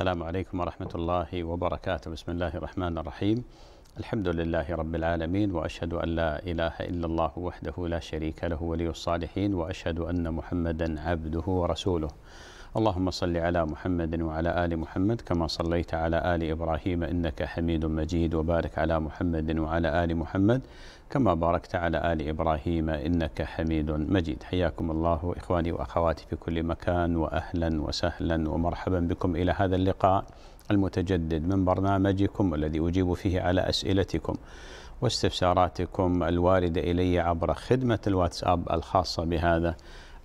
السلام عليكم ورحمة الله وبركاته بسم الله الرحمن الرحيم الحمد لله رب العالمين وأشهد أن لا إله إلا الله وحده لا شريك له ولي الصالحين وأشهد أن محمدا عبده ورسوله اللهم صل على محمد وعلى آل محمد كما صليت على آل إبراهيم إنك حميد مجيد وبارك على محمد وعلى آل محمد كما باركت على آل إبراهيم إنك حميد مجيد حياكم الله إخواني وأخواتي في كل مكان وأهلا وسهلا ومرحبا بكم إلى هذا اللقاء المتجدد من برنامجكم الذي أجيب فيه على أسئلتكم واستفساراتكم الواردة إلي عبر خدمة الواتساب الخاصة بهذا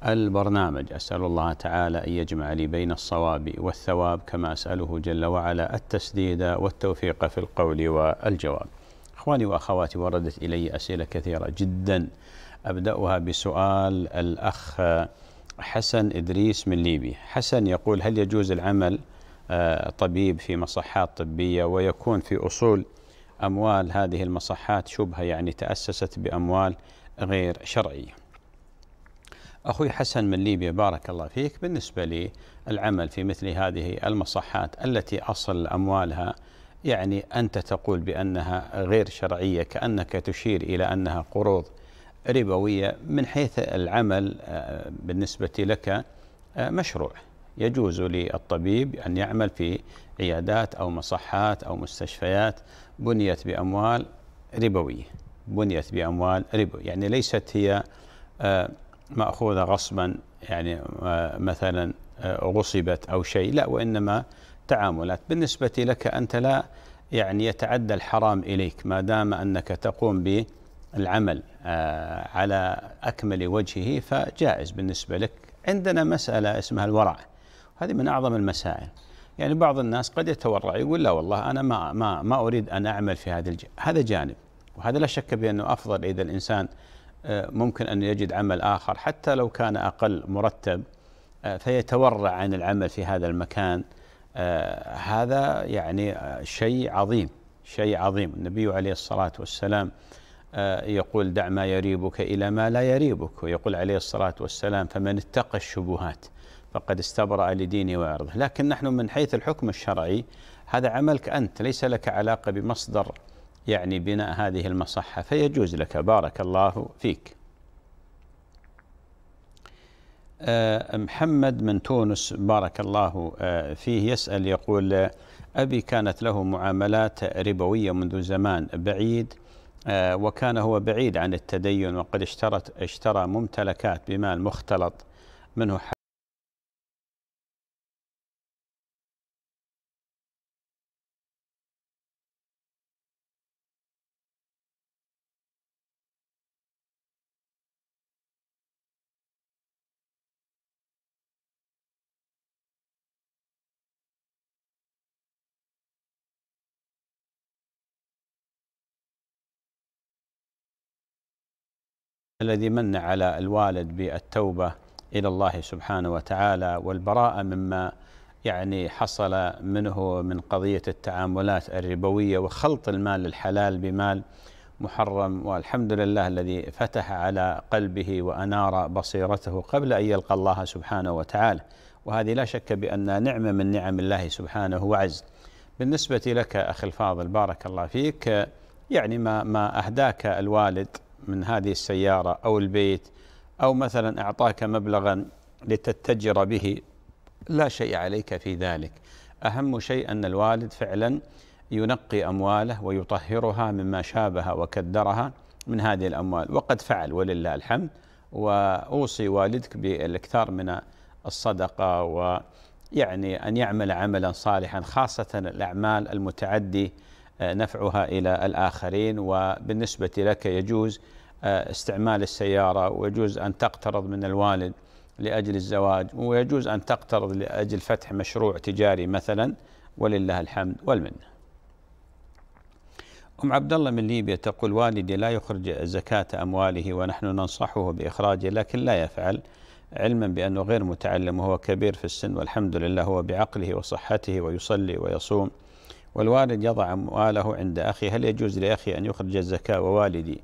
البرنامج أسأل الله تعالى أن يجمع لي بين الصواب والثواب كما أسأله جل وعلا التسديد والتوفيق في القول والجواب إخواني وأخواتي وردت إلي أسئلة كثيرة جدا أبدأها بسؤال الأخ حسن إدريس من ليبيا حسن يقول هل يجوز العمل آه، طبيب في مصحات طبية ويكون في أصول أموال هذه المصحات شبهة يعني تأسست بأموال غير شرعية أخوي حسن من ليبيا بارك الله فيك بالنسبة للعمل في مثل هذه المصحات التي أصل أموالها يعني أنت تقول بأنها غير شرعية كأنك تشير إلى أنها قروض ربوية من حيث العمل آه، بالنسبة لك آه، مشروع يجوز للطبيب أن يعمل في عيادات أو مصحات أو مستشفيات بنيت بأموال ربوية بنيت بأموال ربوية يعني ليست هي آه، مأخوذة غصبا يعني آه، مثلا آه، غصبت أو شيء لا وإنما تعاملات بالنسبة لك أنت لا يعني يتعدى الحرام إليك ما دام أنك تقوم بالعمل آه، على أكمل وجهه فجائز بالنسبة لك عندنا مسألة اسمها الورع هذه من أعظم المسائل يعني بعض الناس قد يتورع يقول لا والله أنا ما ما ما أريد أن أعمل في هذا الج... هذا جانب وهذا لا شك بأنه أفضل إذا الإنسان آه، ممكن أن يجد عمل آخر حتى لو كان أقل مرتب آه، فيتورع عن العمل في هذا المكان آه، هذا يعني شيء عظيم شيء عظيم النبي عليه الصلاة والسلام يقول دع ما يريبك إلى ما لا يريبك ويقول عليه الصلاة والسلام فمن اتقى الشبهات فقد استبرأ لدينه وعرضه لكن نحن من حيث الحكم الشرعي هذا عملك أنت ليس لك علاقة بمصدر يعني بناء هذه المصحة فيجوز لك بارك الله فيك آه، محمد من تونس بارك الله آه، فيه يسأل يقول آه، أبي كانت له معاملات ربوية منذ زمان بعيد وكان هو بعيد عن التدين وقد اشترت اشترى ممتلكات بمال مختلط منه الذي من على الوالد بالتوبة إلى الله سبحانه وتعالى والبراءة مما يعني حصل منه من قضية التعاملات الربوية وخلط المال الحلال بمال محرم والحمد لله الذي فتح على قلبه وأنار بصيرته قبل أن يلقى الله سبحانه وتعالى وهذه لا شك بأن نعمة من نعم الله سبحانه وعز بالنسبة لك أخي الفاضل بارك الله فيك يعني ما, ما أهداك الوالد من هذه السيارة أو البيت أو مثلا أعطاك مبلغا لتتجر به لا شيء عليك في ذلك أهم شيء أن الوالد فعلا ينقي أمواله ويطهرها مما شابها وكدرها من هذه الأموال وقد فعل ولله الحمد وأوصي والدك بالاكثار من الصدقة ويعني أن يعمل عملا صالحا خاصة الأعمال المتعدي آه، نفعها إلى الآخرين وبالنسبة لك يجوز آه، استعمال السيارة ويجوز أن تقترض من الوالد لأجل الزواج ويجوز أن تقترض لأجل فتح مشروع تجاري مثلا ولله الحمد والمنه أم عبد الله من ليبيا تقول والدي لا يخرج زكاة أمواله ونحن ننصحه بإخراجه لكن لا يفعل علما بأنه غير متعلم وهو كبير في السن والحمد لله هو بعقله وصحته ويصلي ويصوم والوالد يضع أمواله عند أخي هل يجوز لأخي أن يخرج الزكاة ووالدي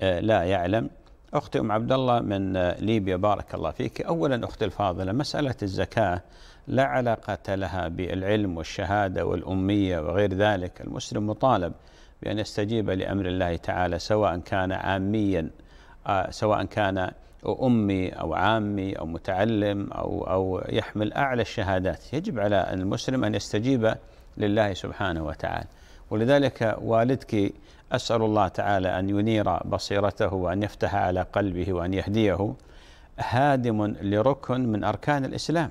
آه، لا يعلم أختي أم عبد الله من آه، ليبيا بارك الله فيك أولا أختي الفاضلة مسألة الزكاة لا علاقة لها بالعلم والشهادة والأمية وغير ذلك المسلم مطالب بأن يستجيب لأمر الله تعالى سواء كان عاميا آه، سواء كان أمي أو عامي أو متعلم أو, أو يحمل أعلى الشهادات يجب على المسلم أن يستجيب لله سبحانه وتعالى ولذلك والدك أسأل الله تعالى أن ينير بصيرته وأن يفتح على قلبه وأن يهديه هادم لركن من أركان الإسلام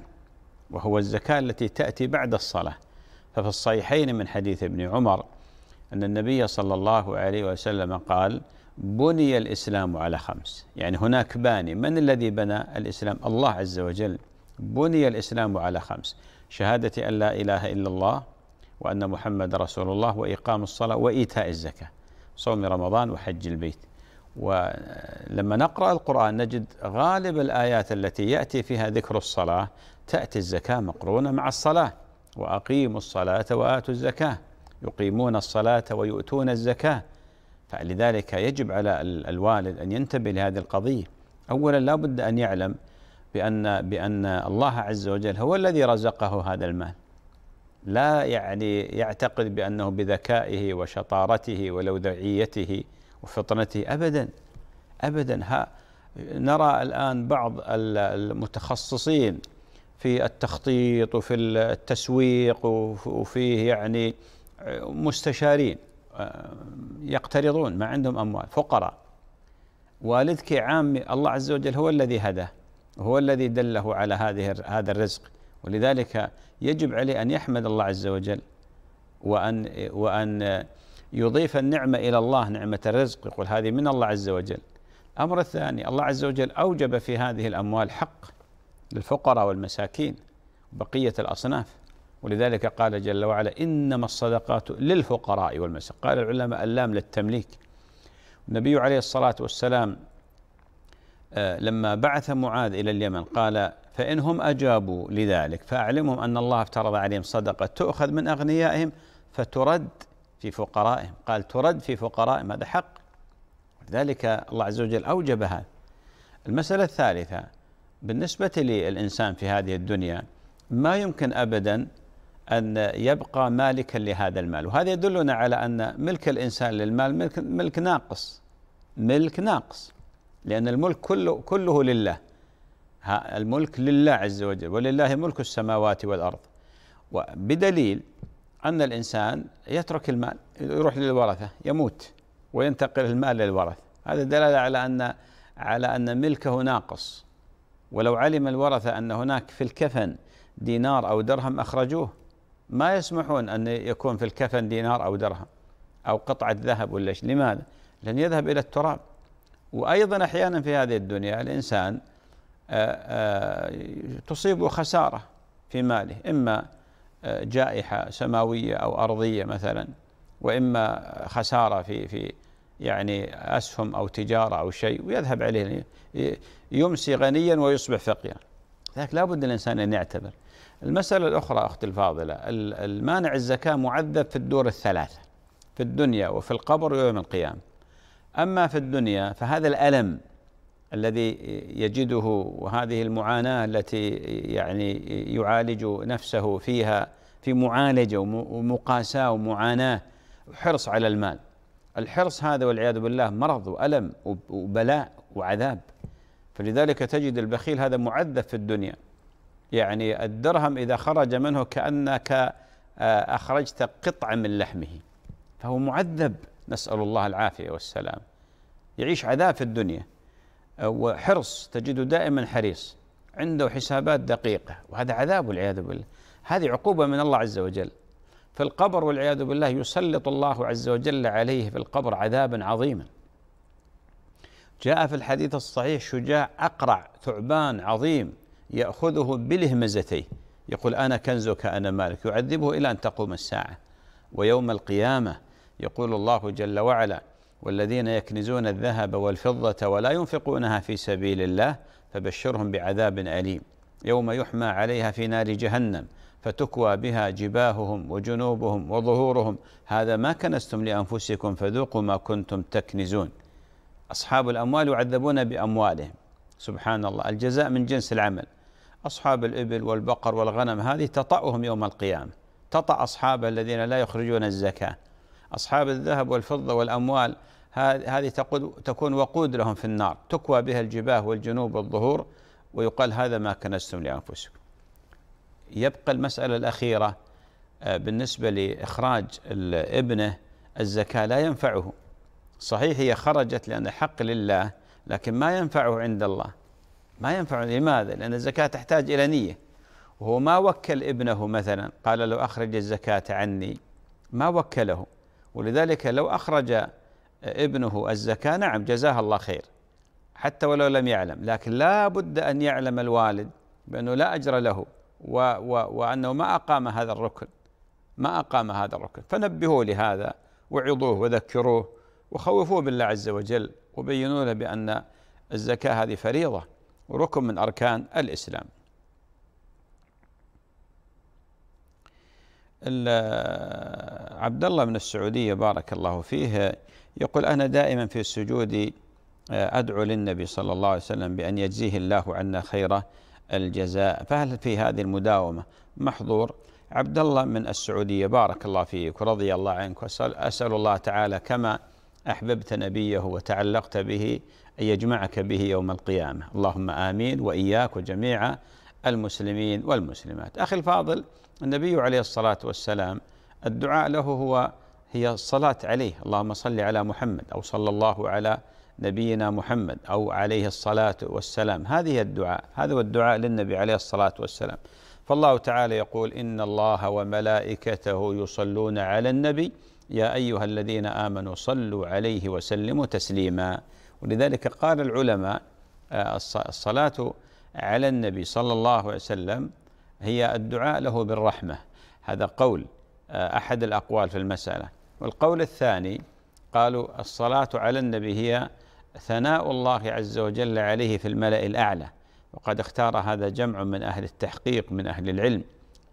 وهو الزكاة التي تأتي بعد الصلاة ففي الصحيحين من حديث ابن عمر أن النبي صلى الله عليه وسلم قال بني الإسلام على خمس يعني هناك باني من الذي بنى الإسلام الله عز وجل بني الإسلام على خمس شهادة أن لا إله إلا الله وأن محمد رسول الله وإقام الصلاة وإيتاء الزكاة صوم رمضان وحج البيت ولما نقرأ القرآن نجد غالب الآيات التي يأتي فيها ذكر الصلاة تأتي الزكاة مقرونة مع الصلاة وأقيموا الصلاة وآتوا الزكاة يقيمون الصلاة ويؤتون الزكاة فلذلك يجب على الوالد أن ينتبه لهذه القضية أولا لا بد أن يعلم بأن, بأن الله عز وجل هو الذي رزقه هذا المال لا يعني يعتقد بأنه بذكائه وشطارته ولوذعيته وفطنته أبدا أبدا ها نرى الآن بعض المتخصصين في التخطيط وفي التسويق وفيه يعني مستشارين آه، يقترضون ما عندهم أموال فقراء والدك عامي الله عز وجل هو الذي هداه هو الذي دله على هذه هذا الرزق ولذلك يجب عليه أن يحمد الله عز وجل وأن وأن يضيف النعمة إلى الله نعمة الرزق يقول هذه من الله عز وجل الأمر الثاني الله عز وجل أوجب في هذه الأموال حق للفقراء والمساكين بقية الأصناف ولذلك قال جل وعلا إنما الصدقات للفقراء والمساكين قال العلماء اللام للتمليك النبي عليه الصلاة والسلام آه، لما بعث معاذ إلى اليمن قال فإنهم أجابوا لذلك فأعلمهم أن الله افترض عليهم صدقة تؤخذ من أغنيائهم فترد في فقرائهم قال ترد في فقرائهم هذا حق لذلك الله عز وجل أوجبها المسألة الثالثة بالنسبة للإنسان في هذه الدنيا ما يمكن أبدا أن يبقى مالكا لهذا المال وهذا يدلنا على أن ملك الإنسان للمال ملك, ملك ناقص ملك ناقص لأن الملك كله, كله لله الملك لله عز وجل ولله ملك السماوات والأرض وبدليل أن الإنسان يترك المال يروح للورثة يموت وينتقل المال للورث هذا دلالة على أن على أن ملكه ناقص ولو علم الورثة أن هناك في الكفن دينار أو درهم أخرجوه ما يسمحون أن يكون في الكفن دينار أو درهم أو قطعة ذهب ولا لماذا؟ لأن يذهب إلى التراب وأيضا أحيانا في هذه الدنيا الإنسان آه، آه، تصيبه خسارة في ماله إما آه، جائحة سماوية أو أرضية مثلا وإما خسارة في في يعني أسهم أو تجارة أو شيء ويذهب عليه يمسي غنيا ويصبح فقيرا لذلك لابد الإنسان أن يعتبر المسألة الأخرى أختي الفاضلة المانع الزكاة معذب في الدور الثلاثة في الدنيا وفي القبر ويوم القيامة أما في الدنيا فهذا الألم الذي يجده وهذه المعاناة التي يعني يعالج نفسه فيها في معالجة ومقاساة ومعاناة وحرص على المال الحرص هذا والعياذ بالله مرض وألم وبلاء وعذاب فلذلك تجد البخيل هذا معذب في الدنيا يعني الدرهم إذا خرج منه كأنك آه، أخرجت قطعة من لحمه فهو معذب نسأل الله العافية والسلام يعيش عذاب في الدنيا وحرص تجده دائما حريص عنده حسابات دقيقة وهذا عذاب والعياذ بالله هذه عقوبة من الله عز وجل في القبر والعياذ بالله يسلط الله عز وجل عليه في القبر عذابا عظيما جاء في الحديث الصحيح شجاع أقرع ثعبان عظيم يأخذه بلهمزتيه يقول أنا كنزك أنا مالك يعذبه إلى أن تقوم الساعة ويوم القيامة يقول الله جل وعلا والذين يكنزون الذهب والفضة ولا ينفقونها في سبيل الله فبشرهم بعذاب أليم يوم يحمى عليها في نار جهنم فتكوى بها جباههم وجنوبهم وظهورهم هذا ما كنستم لأنفسكم فذوقوا ما كنتم تكنزون أصحاب الأموال يعذبون بأموالهم سبحان الله الجزاء من جنس العمل أصحاب الإبل والبقر والغنم هذه تطأهم يوم القيامة تطأ أصحاب الذين لا يخرجون الزكاة أصحاب الذهب والفضة والأموال هذه تكون وقود لهم في النار تكوى بها الجباه والجنوب والظهور ويقال هذا ما كنستم لأنفسكم يبقى المسألة الأخيرة آه، بالنسبة لإخراج ابنه الزكاة لا ينفعه صحيح هي خرجت لأن حق لله لكن ما ينفعه عند الله ما ينفعه لماذا؟ لأن الزكاة تحتاج إلى نية وهو ما وكل ابنه مثلا قال لو أخرج الزكاة عني ما وكله ولذلك لو أخرج ابنه الزكاة نعم جزاها الله خير حتى ولو لم يعلم لكن لا بد أن يعلم الوالد بأنه لا أجر له و و وأنه ما أقام هذا الركن ما أقام هذا الركن فنبهوه لهذا وعظوه وذكروه وخوفوه بالله عز وجل وبينوا له بأن الزكاة هذه فريضة وركن من أركان الإسلام عبد الله من السعودية بارك الله فيه يقول أنا دائما في السجود آه، أدعو للنبي صلى الله عليه وسلم بأن يجزيه الله عنا خير الجزاء فهل في هذه المداومة محظور عبد الله من السعودية بارك الله فيك ورضي الله عنك أسأل الله تعالى كما أحببت نبيه وتعلقت به أن يجمعك به يوم القيامة اللهم آمين وإياك وجميع المسلمين والمسلمات أخي الفاضل النبي عليه الصلاة والسلام الدعاء له هو هي الصلاة عليه اللهم صل على محمد أو صلى الله على نبينا محمد أو عليه الصلاة والسلام هذه الدعاء هذا هو الدعاء للنبي عليه الصلاة والسلام فالله تعالى يقول إن الله وملائكته يصلون على النبي يا أيها الذين آمنوا صلوا عليه وسلموا تسليما ولذلك قال العلماء آه، الصلاة على النبي صلى الله عليه وسلم هي الدعاء له بالرحمة هذا قول آه، أحد الأقوال في المسألة والقول الثاني قالوا الصلاة على النبي هي ثناء الله عز وجل عليه في الملأ الأعلى وقد اختار هذا جمع من أهل التحقيق من أهل العلم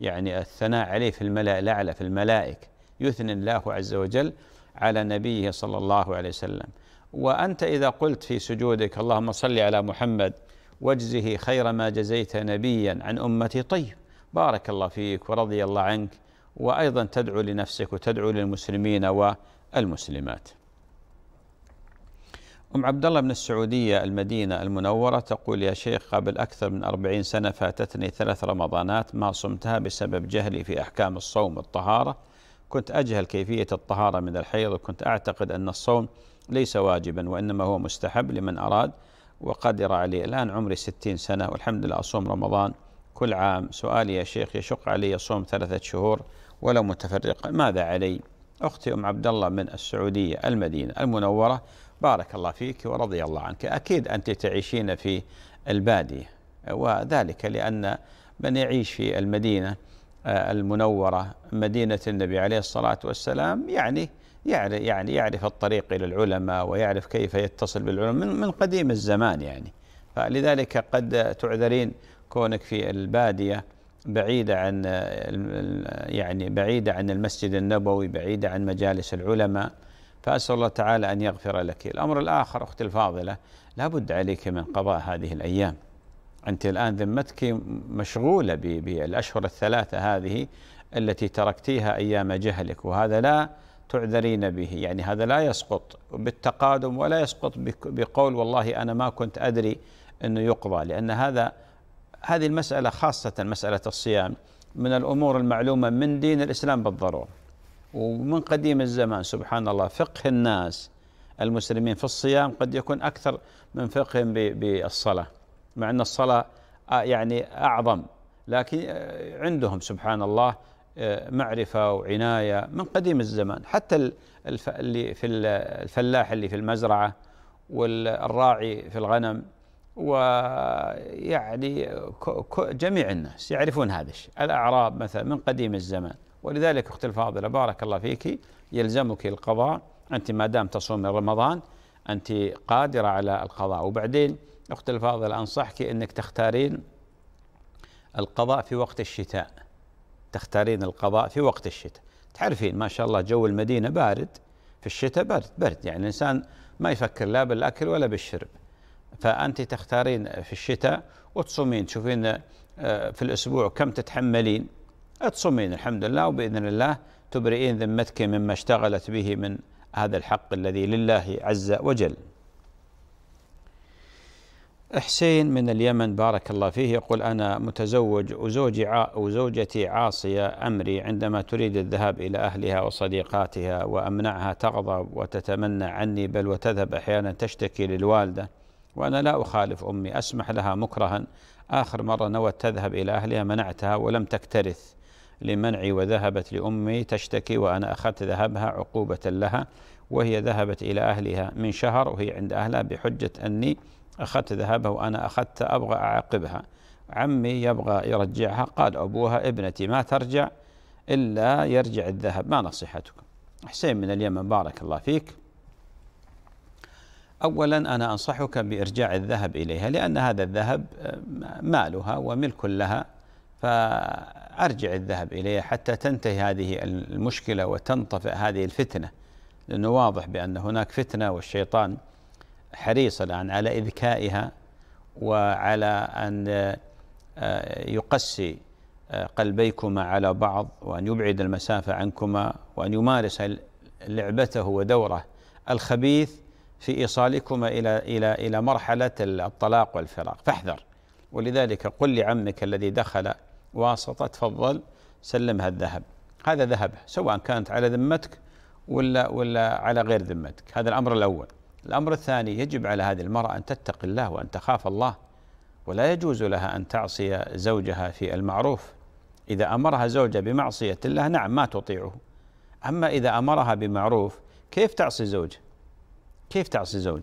يعني الثناء عليه في الملأ الأعلى في الملائك يثني الله عز وجل على نبيه صلى الله عليه وسلم وأنت إذا قلت في سجودك اللهم صل على محمد واجزه خير ما جزيت نبيا عن أمتي طيب بارك الله فيك ورضي الله عنك وأيضا تدعو لنفسك وتدعو للمسلمين والمسلمات أم عبد الله من السعودية المدينة المنورة تقول يا شيخ قبل أكثر من أربعين سنة فاتتني ثلاث رمضانات ما صمتها بسبب جهلي في أحكام الصوم والطهارة كنت أجهل كيفية الطهارة من الحيض وكنت أعتقد أن الصوم ليس واجبا وإنما هو مستحب لمن أراد وقدر عليه الآن عمري ستين سنة والحمد لله أصوم رمضان كل عام سؤالي يا شيخ يشق علي صوم ثلاثة شهور ولو متفرق ماذا علي أختي أم عبد الله من السعودية المدينة المنورة بارك الله فيك ورضي الله عنك أكيد أنت تعيشين في البادية وذلك لأن من يعيش في المدينة آه، المنورة مدينة النبي عليه الصلاة والسلام يعني،, يعني يعني يعرف الطريق إلى العلماء ويعرف كيف يتصل بالعلماء من, من قديم الزمان يعني فلذلك قد تعذرين كونك في البادية بعيدة عن يعني بعيدة عن المسجد النبوي بعيدة عن مجالس العلماء فأسأل الله تعالى أن يغفر لك الأمر الآخر أختي الفاضلة لا بد عليك من قضاء هذه الأيام أنت الآن ذمتك مشغولة بالأشهر الثلاثة هذه التي تركتيها أيام جهلك وهذا لا تعذرين به يعني هذا لا يسقط بالتقادم ولا يسقط بقول والله أنا ما كنت أدري أنه يقضى لأن هذا هذه المسألة خاصة مسألة الصيام من الأمور المعلومة من دين الإسلام بالضرورة ومن قديم الزمان سبحان الله فقه الناس المسلمين في الصيام قد يكون أكثر من فقههم بالصلاة مع أن الصلاة آه، يعني أعظم لكن آه، عندهم سبحان الله آه، معرفة وعناية من قديم الزمان حتى اللي في الفلاح اللي في المزرعة والراعي في الغنم ويعني جميع الناس يعرفون هذا الشيء الأعراب مثلا من قديم الزمان ولذلك أختي الفاضلة بارك الله فيك يلزمك القضاء أنت ما دام تصوم رمضان أنت قادرة على القضاء وبعدين أختي الفاضلة أنصحك أنك تختارين القضاء في وقت الشتاء تختارين القضاء في وقت الشتاء تعرفين ما شاء الله جو المدينة بارد في الشتاء برد برد يعني الإنسان ما يفكر لا بالأكل ولا بالشرب فأنت تختارين في الشتاء وتصومين تشوفين آه، في الأسبوع كم تتحملين تصومين الحمد لله وبإذن الله تبرئين ذمتك مما اشتغلت به من هذا الحق الذي لله عز وجل حسين من اليمن بارك الله فيه يقول أنا متزوج وزوجي وزوجتي عاصية أمري عندما تريد الذهاب إلى أهلها وصديقاتها وأمنعها تغضب وتتمنى عني بل وتذهب أحيانا تشتكي للوالدة وأنا لا أخالف أمي أسمح لها مكرها آخر مرة نوت تذهب إلى أهلها منعتها ولم تكترث لمنعي وذهبت لأمي تشتكي وأنا أخذت ذهبها عقوبة لها وهي ذهبت إلى أهلها من شهر وهي عند أهلها بحجة أني أخذت ذهبها وأنا أخذت أبغى أعاقبها عمي يبغى يرجعها قال أبوها ابنتي ما ترجع إلا يرجع الذهب ما نصيحتكم حسين من اليمن بارك الله فيك اولا انا انصحك بارجاع الذهب اليها لان هذا الذهب آه، مالها وملك لها فارجع الذهب اليها حتى تنتهي هذه المشكله وتنطفئ هذه الفتنه لانه واضح بان هناك فتنه والشيطان حريص الان على اذكائها وعلى ان آه، آه، يقسي قلبيكما على بعض وان يبعد المسافه عنكما وان يمارس لعبته ودوره الخبيث في ايصالكما الى الى الى مرحله الطلاق والفراق فاحذر ولذلك قل لعمك الذي دخل واسطه تفضل سلمها الذهب هذا ذهب سواء كانت على ذمتك ولا ولا على غير ذمتك هذا الامر الاول الامر الثاني يجب على هذه المراه ان تتقي الله وان تخاف الله ولا يجوز لها ان تعصي زوجها في المعروف اذا امرها زوجها بمعصيه الله نعم ما تطيعه اما اذا امرها بمعروف كيف تعصي زوجها كيف تعصي زوج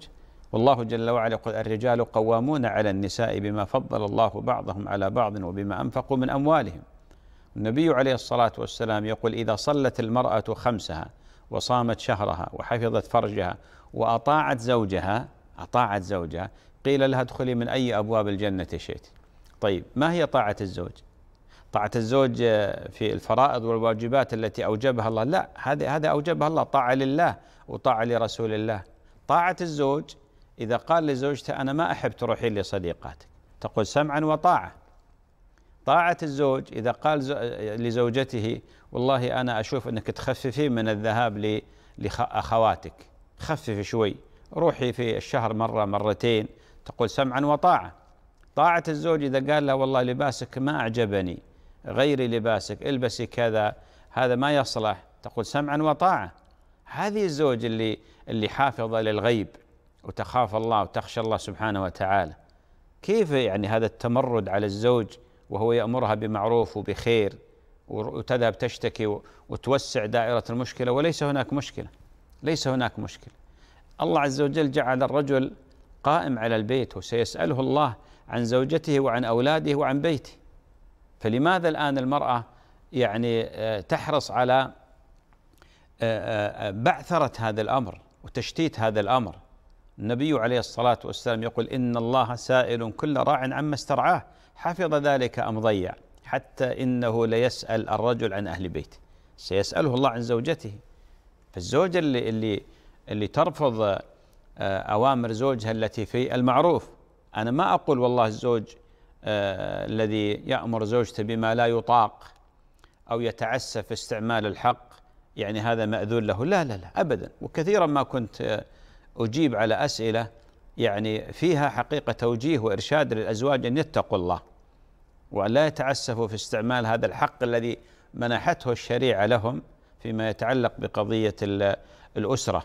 والله جل وعلا يقول الرجال قوامون على النساء بما فضل الله بعضهم على بعض وبما أنفقوا من أموالهم النبي عليه الصلاة والسلام يقول إذا صلت المرأة خمسها وصامت شهرها وحفظت فرجها وأطاعت زوجها أطاعت زوجها قيل لها ادخلي من أي أبواب الجنة شئت طيب ما هي طاعة الزوج طاعة الزوج في الفرائض والواجبات التي أوجبها الله لا هذا هذا أوجبها الله طاعة لله وطاعة لرسول الله طاعة الزوج إذا قال لزوجته أنا ما أحب تروحين لصديقاتك تقول سمعا وطاعة طاعة الزوج إذا قال لزوجته والله أنا أشوف أنك تخففين من الذهاب لأخواتك خففي شوي روحي في الشهر مرة مرتين تقول سمعا وطاعة طاعة الزوج إذا قال له والله لباسك ما أعجبني غيري لباسك البسي كذا هذا ما يصلح تقول سمعا وطاعة هذه الزوج اللي اللي حافظه للغيب وتخاف الله وتخشى الله سبحانه وتعالى كيف يعني هذا التمرد على الزوج وهو يأمرها بمعروف وبخير وتذهب تشتكي وتوسع دائرة المشكلة وليس هناك مشكلة ليس هناك مشكلة الله عز وجل جعل الرجل قائم على البيت وسيسأله الله عن زوجته وعن أولاده وعن بيته فلماذا الآن المرأة يعني آه، تحرص على آه، آه، آه، بعثرت هذا الامر وتشتيت هذا الامر النبي عليه الصلاه والسلام يقول ان الله سائل كل راع عما استرعاه حفظ ذلك ام ضيع حتى انه ليسال الرجل عن اهل بيته سيساله الله عن زوجته فالزوجه اللي اللي اللي ترفض اوامر زوجها التي في المعروف انا ما اقول والله الزوج الذي يامر زوجته بما لا يطاق او يتعسف في استعمال الحق يعني هذا ماذون له لا لا لا ابدا وكثيرا ما كنت اجيب على اسئله يعني فيها حقيقه توجيه وارشاد للازواج ان يتقوا الله وان لا يتعسفوا في استعمال هذا الحق الذي منحته الشريعه لهم فيما يتعلق بقضيه الاسره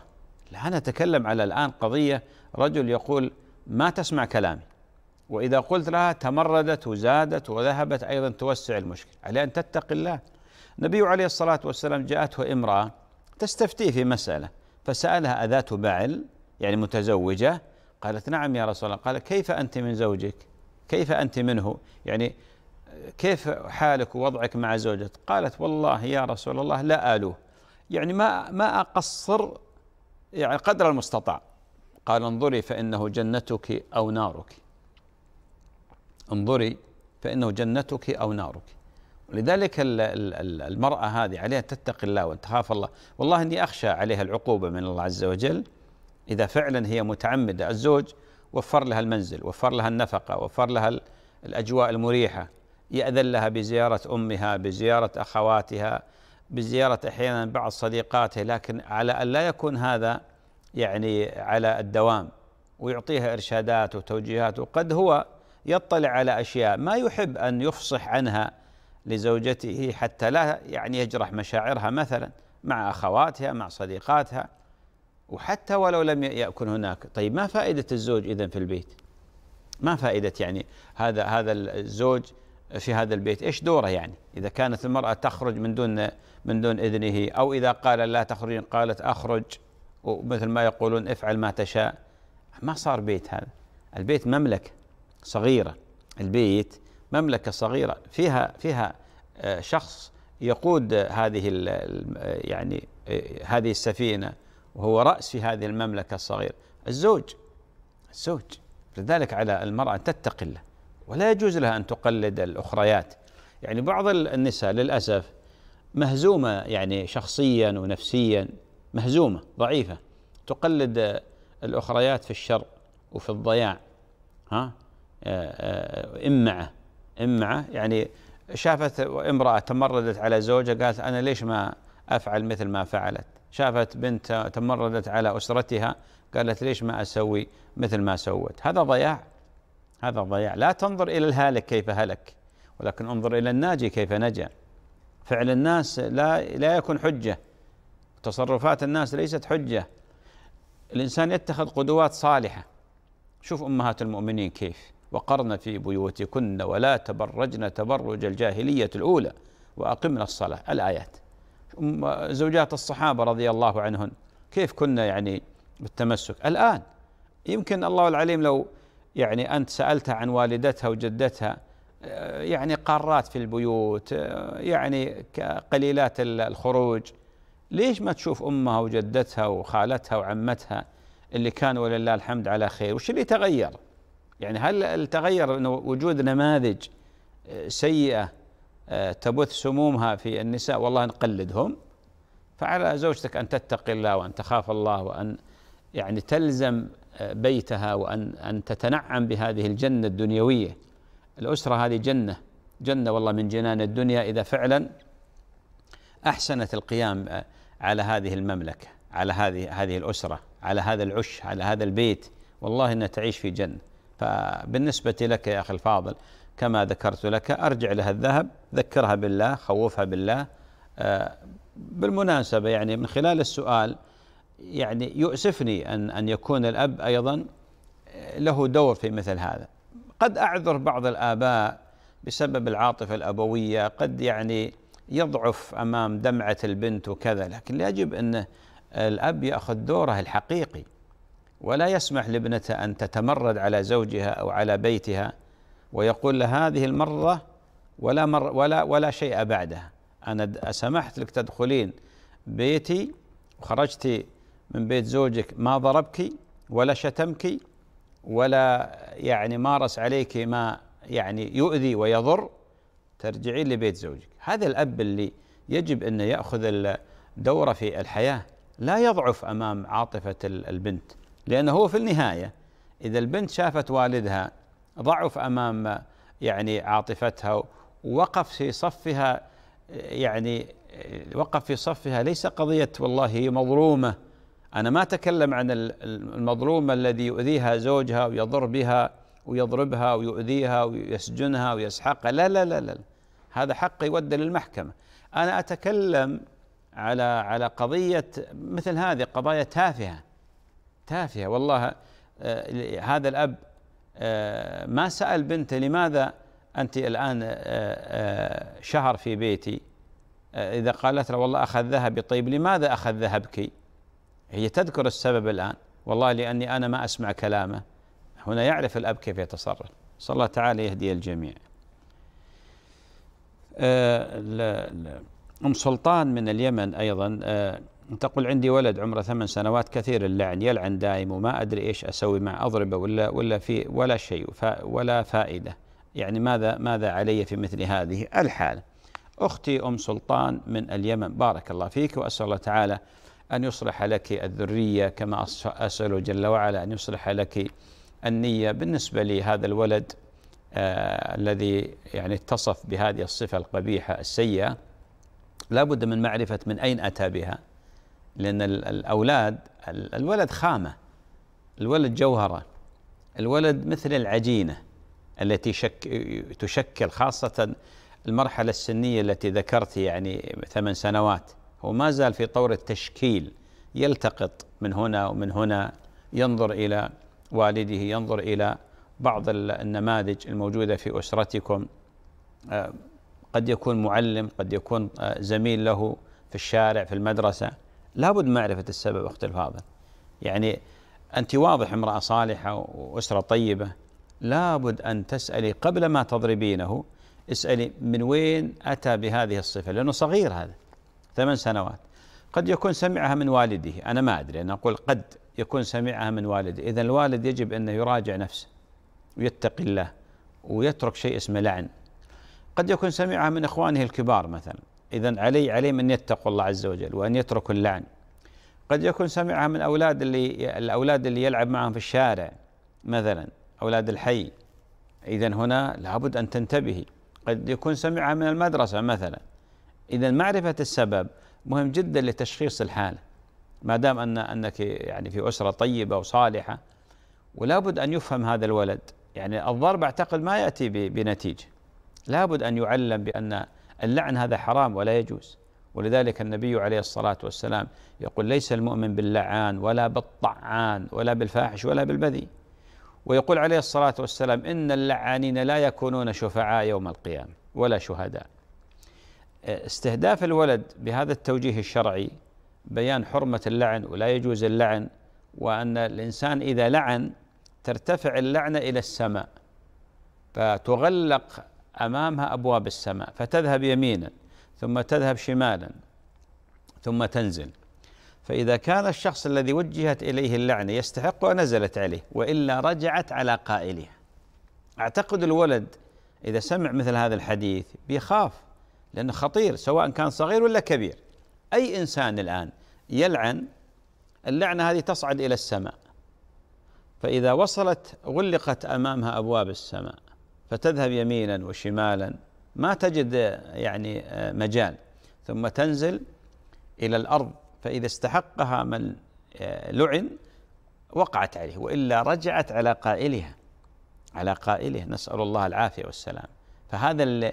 لا انا اتكلم على الان قضيه رجل يقول ما تسمع كلامي واذا قلت لها تمردت وزادت وذهبت ايضا توسع المشكله على ان تتقي الله النبي عليه الصلاة والسلام جاءته امرأة تستفتيه في مسألة فسألها أذات بعل يعني متزوجة قالت نعم يا رسول الله قال كيف أنت من زوجك كيف أنت منه يعني كيف حالك ووضعك مع زوجتك قالت والله يا رسول الله لا آلوه يعني ما ما أقصر يعني قدر المستطاع قال انظري فإنه جنتك أو نارك انظري فإنه جنتك أو نارك لذلك المرأة هذه عليها تتقي الله وتخاف الله والله إني أخشى عليها العقوبة من الله عز وجل إذا فعلا هي متعمدة الزوج وفر لها المنزل وفر لها النفقة وفر لها الأجواء المريحة يأذن لها بزيارة أمها بزيارة أخواتها بزيارة أحيانا بعض صديقاته لكن على أن لا يكون هذا يعني على الدوام ويعطيها إرشادات وتوجيهات وقد هو يطلع على أشياء ما يحب أن يفصح عنها لزوجته حتى لا يعني يجرح مشاعرها مثلا مع أخواتها مع صديقاتها وحتى ولو لم يكن هناك طيب ما فائدة الزوج إذا في البيت ما فائدة يعني هذا هذا الزوج في هذا البيت ايش دوره يعني اذا كانت المراه تخرج من دون من دون اذنه او اذا قال لا تخرجين قالت اخرج ومثل ما يقولون افعل ما تشاء ما صار بيت هذا البيت مملكه صغيره البيت مملكة صغيرة فيها فيها آه، شخص يقود هذه يعني آه، هذه السفينة وهو رأس في هذه المملكة الصغيرة الزوج الزوج لذلك على المرأة أن تتقي الله ولا يجوز لها أن تقلد الأخريات يعني بعض النساء للأسف مهزومة يعني شخصيا ونفسيا مهزومة ضعيفة تقلد الأخريات في الشر وفي الضياع ها إمعة آه، امعه يعني شافت امراه تمردت على زوجها قالت انا ليش ما افعل مثل ما فعلت شافت بنت تمردت على اسرتها قالت ليش ما اسوي مثل ما سوت هذا ضياع هذا ضياع لا تنظر الى الهالك كيف هلك ولكن انظر الى الناجي كيف نجا فعل الناس لا لا يكون حجه تصرفات الناس ليست حجه الانسان يتخذ قدوات صالحه شوف امهات المؤمنين كيف وقرن في بيوتكن ولا تبرجن تبرج الجاهلية الأولى وأقمنا الصلاة الآيات زوجات الصحابة رضي الله عنهن كيف كنا يعني بالتمسك الآن يمكن الله العليم لو يعني أنت سألتها عن والدتها وجدتها آه، يعني قارات في البيوت آه، يعني قليلات الخروج ليش ما تشوف أمها وجدتها وخالتها وعمتها اللي كانوا ولله الحمد على خير وش اللي تغير يعني هل تغير أنه وجود نماذج آه، سيئة آه، تبث سمومها في النساء والله نقلدهم فعلى زوجتك أن تتقي الله وأن تخاف الله وأن يعني تلزم آه، بيتها وأن أن تتنعم بهذه الجنة الدنيوية الأسرة هذه جنة جنة والله من جنان الدنيا إذا فعلا أحسنت القيام على هذه المملكة على هذه هذه الأسرة على هذا العش على هذا البيت والله أنها تعيش في جنة فبالنسبة لك يا أخي الفاضل كما ذكرت لك أرجع لها الذهب ذكرها بالله خوفها بالله آه، بالمناسبة يعني من خلال السؤال يعني يؤسفني أن أن يكون الأب أيضا له دور في مثل هذا قد أعذر بعض الآباء بسبب العاطفة الأبوية قد يعني يضعف أمام دمعة البنت وكذا لكن يجب أن الأب يأخذ دوره الحقيقي ولا يسمح لابنته أن تتمرد على زوجها أو على بيتها ويقول لها هذه المرة ولا مر ولا ولا شيء بعدها أنا سمحت لك تدخلين بيتي وخرجتي من بيت زوجك ما ضربك ولا شتمك ولا يعني مارس عليك ما يعني يؤذي ويضر ترجعين لبيت زوجك هذا الأب اللي يجب أن يأخذ الدورة في الحياة لا يضعف أمام عاطفة البنت لأنه هو في النهاية إذا البنت شافت والدها ضعف أمام يعني عاطفتها ووقف في صفها يعني وقف في صفها ليس قضية والله هي مظلومة أنا ما أتكلم عن المظلومة الذي يؤذيها زوجها ويضر بها ويضربها ويؤذيها ويسجنها ويسحقها لا لا لا لا هذا حق يود للمحكمة أنا أتكلم على على قضية مثل هذه قضايا تافهة تافهه والله آه، هذا الاب آه، ما سال بنته لماذا انت الان آه، شهر في بيتي اذا قالت له والله اخذ ذهبي طيب لماذا اخذ ذهبك؟ هي تذكر السبب الان والله لاني انا ما اسمع كلامه هنا يعرف الاب كيف يتصرف صلى الله تعالى يهدي الجميع. ام سلطان من اليمن ايضا تقول عندي ولد عمره ثمان سنوات كثير اللعن يلعن دائم وما ادري ايش اسوي معه اضربه ولا ولا في ولا شيء ولا فائده يعني ماذا ماذا علي في مثل هذه الحاله اختي ام سلطان من اليمن بارك الله فيك واسال الله تعالى ان يصلح لك الذريه كما اساله جل وعلا ان يصلح لك النيه بالنسبه لهذا الولد آه الذي يعني اتصف بهذه الصفه القبيحه السيئه لابد من معرفه من اين اتى بها لأن الأولاد الولد خامة الولد جوهرة الولد مثل العجينة التي شك تشكل خاصة المرحلة السنية التي ذكرت يعني ثمان سنوات هو ما زال في طور التشكيل يلتقط من هنا ومن هنا ينظر إلى والده ينظر إلى بعض النماذج الموجودة في أسرتكم آه، قد يكون معلم قد يكون آه، زميل له في الشارع في المدرسة لابد معرفة السبب أخت الفاضل يعني أنت واضح امرأة صالحة وأسرة طيبة لابد أن تسألي قبل ما تضربينه اسألي من وين أتى بهذه الصفة لأنه صغير هذا ثمان سنوات قد يكون سمعها من والده أنا ما أدري أنا أقول قد يكون سمعها من والده إذا الوالد يجب أنه يراجع نفسه ويتقي الله ويترك شيء اسمه لعن قد يكون سمعها من إخوانه الكبار مثلا إذا علي عليهم أن يتقوا الله عز وجل وأن يتركوا اللعن قد يكون سمعها من أولاد اللي الأولاد اللي يلعب معهم في الشارع مثلا أولاد الحي إذا هنا لابد أن تنتبهي قد يكون سمعها من المدرسة مثلا إذا معرفة السبب مهم جدا لتشخيص الحالة ما دام أن أنك يعني في أسرة طيبة وصالحة ولا بد أن يفهم هذا الولد يعني الضرب أعتقد ما يأتي بنتيجة لابد أن يعلم بأن اللعن هذا حرام ولا يجوز ولذلك النبي عليه الصلاة والسلام يقول ليس المؤمن باللعان ولا بالطعان ولا بالفاحش ولا بالبذي ويقول عليه الصلاة والسلام إن اللعانين لا يكونون شفعاء يوم القيامة ولا شهداء استهداف الولد بهذا التوجيه الشرعي بيان حرمة اللعن ولا يجوز اللعن وأن الإنسان إذا لعن ترتفع اللعنة إلى السماء فتغلق امامها ابواب السماء فتذهب يمينا ثم تذهب شمالا ثم تنزل فاذا كان الشخص الذي وجهت اليه اللعنه يستحق نزلت عليه والا رجعت على قائلها اعتقد الولد اذا سمع مثل هذا الحديث بيخاف لانه خطير سواء كان صغير ولا كبير اي انسان الان يلعن اللعنه هذه تصعد الى السماء فاذا وصلت غلقت امامها ابواب السماء فتذهب يمينا وشمالا ما تجد يعني آه، مجال ثم تنزل الى الارض فاذا استحقها من آه، لعن وقعت عليه والا رجعت على قائلها على قائله نسال الله العافيه والسلام فهذا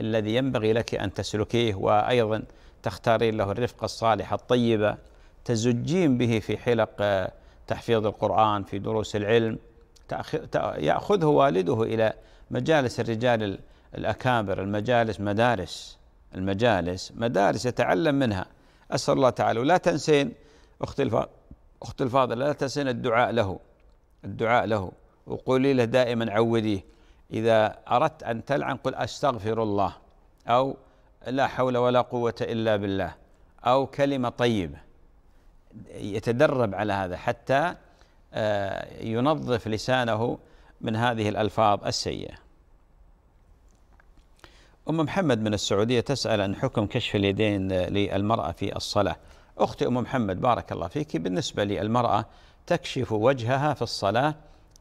الذي ينبغي لك ان تسلكيه وايضا تختارين له الرفقه الصالحه الطيبه تزجين به في حلق آه، تحفيظ القران في دروس العلم ياخذه والده الى مجالس الرجال الأكابر المجالس مدارس المجالس مدارس يتعلم منها أسأل الله تعالى ولا تنسين أخت الفاضل الفاضلة لا تنسين الدعاء له الدعاء له وقولي له دائما عوديه إذا أردت أن تلعن قل أستغفر الله أو لا حول ولا قوة إلا بالله أو كلمة طيبة يتدرب على هذا حتى آه، ينظف لسانه من هذه الألفاظ السيئة أم محمد من السعودية تسأل عن حكم كشف اليدين للمرأة في الصلاة أختي أم محمد بارك الله فيك بالنسبة للمرأة تكشف وجهها في الصلاة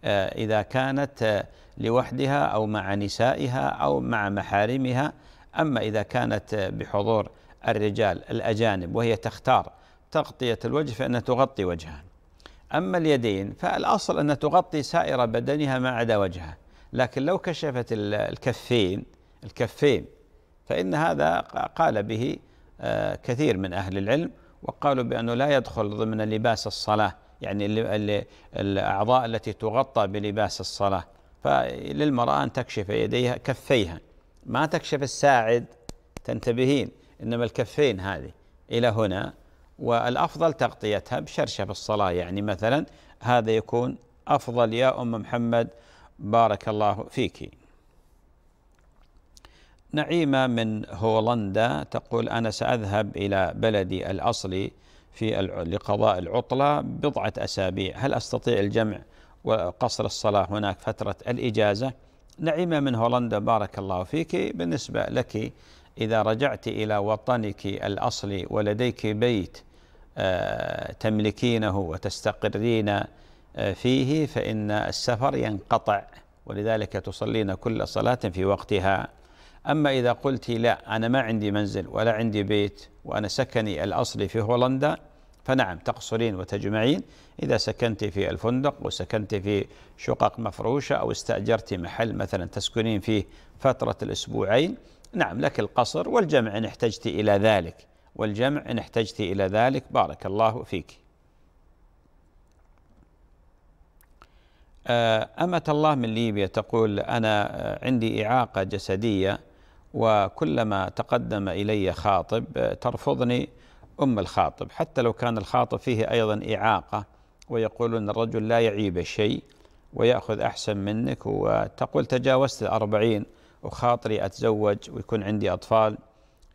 آه، إذا كانت آه، لوحدها أو مع نسائها أو مع محارمها أما إذا كانت آه، بحضور الرجال الأجانب وهي تختار تغطية الوجه فإنها تغطي وجهها أما اليدين فالأصل أن تغطي سائر بدنها ما عدا وجهها لكن لو كشفت الكفين الكفين فإن هذا قال به آه، كثير من أهل العلم وقالوا بأنه لا يدخل ضمن لباس الصلاة يعني الأعضاء التي تغطى بلباس الصلاة فللمرأة أن تكشف يديها كفيها ما تكشف الساعد تنتبهين إنما الكفين هذه إلى هنا والأفضل تغطيتها بشرشف الصلاة يعني مثلا هذا يكون أفضل يا أم محمد بارك الله فيك نعيمة من هولندا تقول أنا سأذهب إلى بلدي الأصلي في لقضاء العطلة بضعة أسابيع هل أستطيع الجمع وقصر الصلاة هناك فترة الإجازة نعيمة من هولندا بارك الله فيك بالنسبة لك إذا رجعت إلى وطنك الأصلي ولديك بيت تملكينه وتستقرين آه، فيه فإن السفر ينقطع ولذلك تصلين كل صلاة في وقتها أما إذا قلت لا أنا ما عندي منزل ولا عندي بيت وأنا سكني الأصلي في هولندا فنعم تقصرين وتجمعين إذا سكنت في الفندق وسكنت في شقق مفروشة أو استأجرت محل مثلا تسكنين فيه فترة الأسبوعين نعم لك القصر والجمع إن احتجت إلى ذلك والجمع إن احتجت إلى ذلك بارك الله فيك آه، أمة الله من ليبيا تقول أنا آه، عندي إعاقة جسدية وكلما تقدم إلي خاطب آه، ترفضني أم الخاطب حتى لو كان الخاطب فيه أيضا إعاقة ويقولون الرجل لا يعيب شيء ويأخذ أحسن منك وتقول تجاوزت الأربعين وخاطري أتزوج ويكون عندي أطفال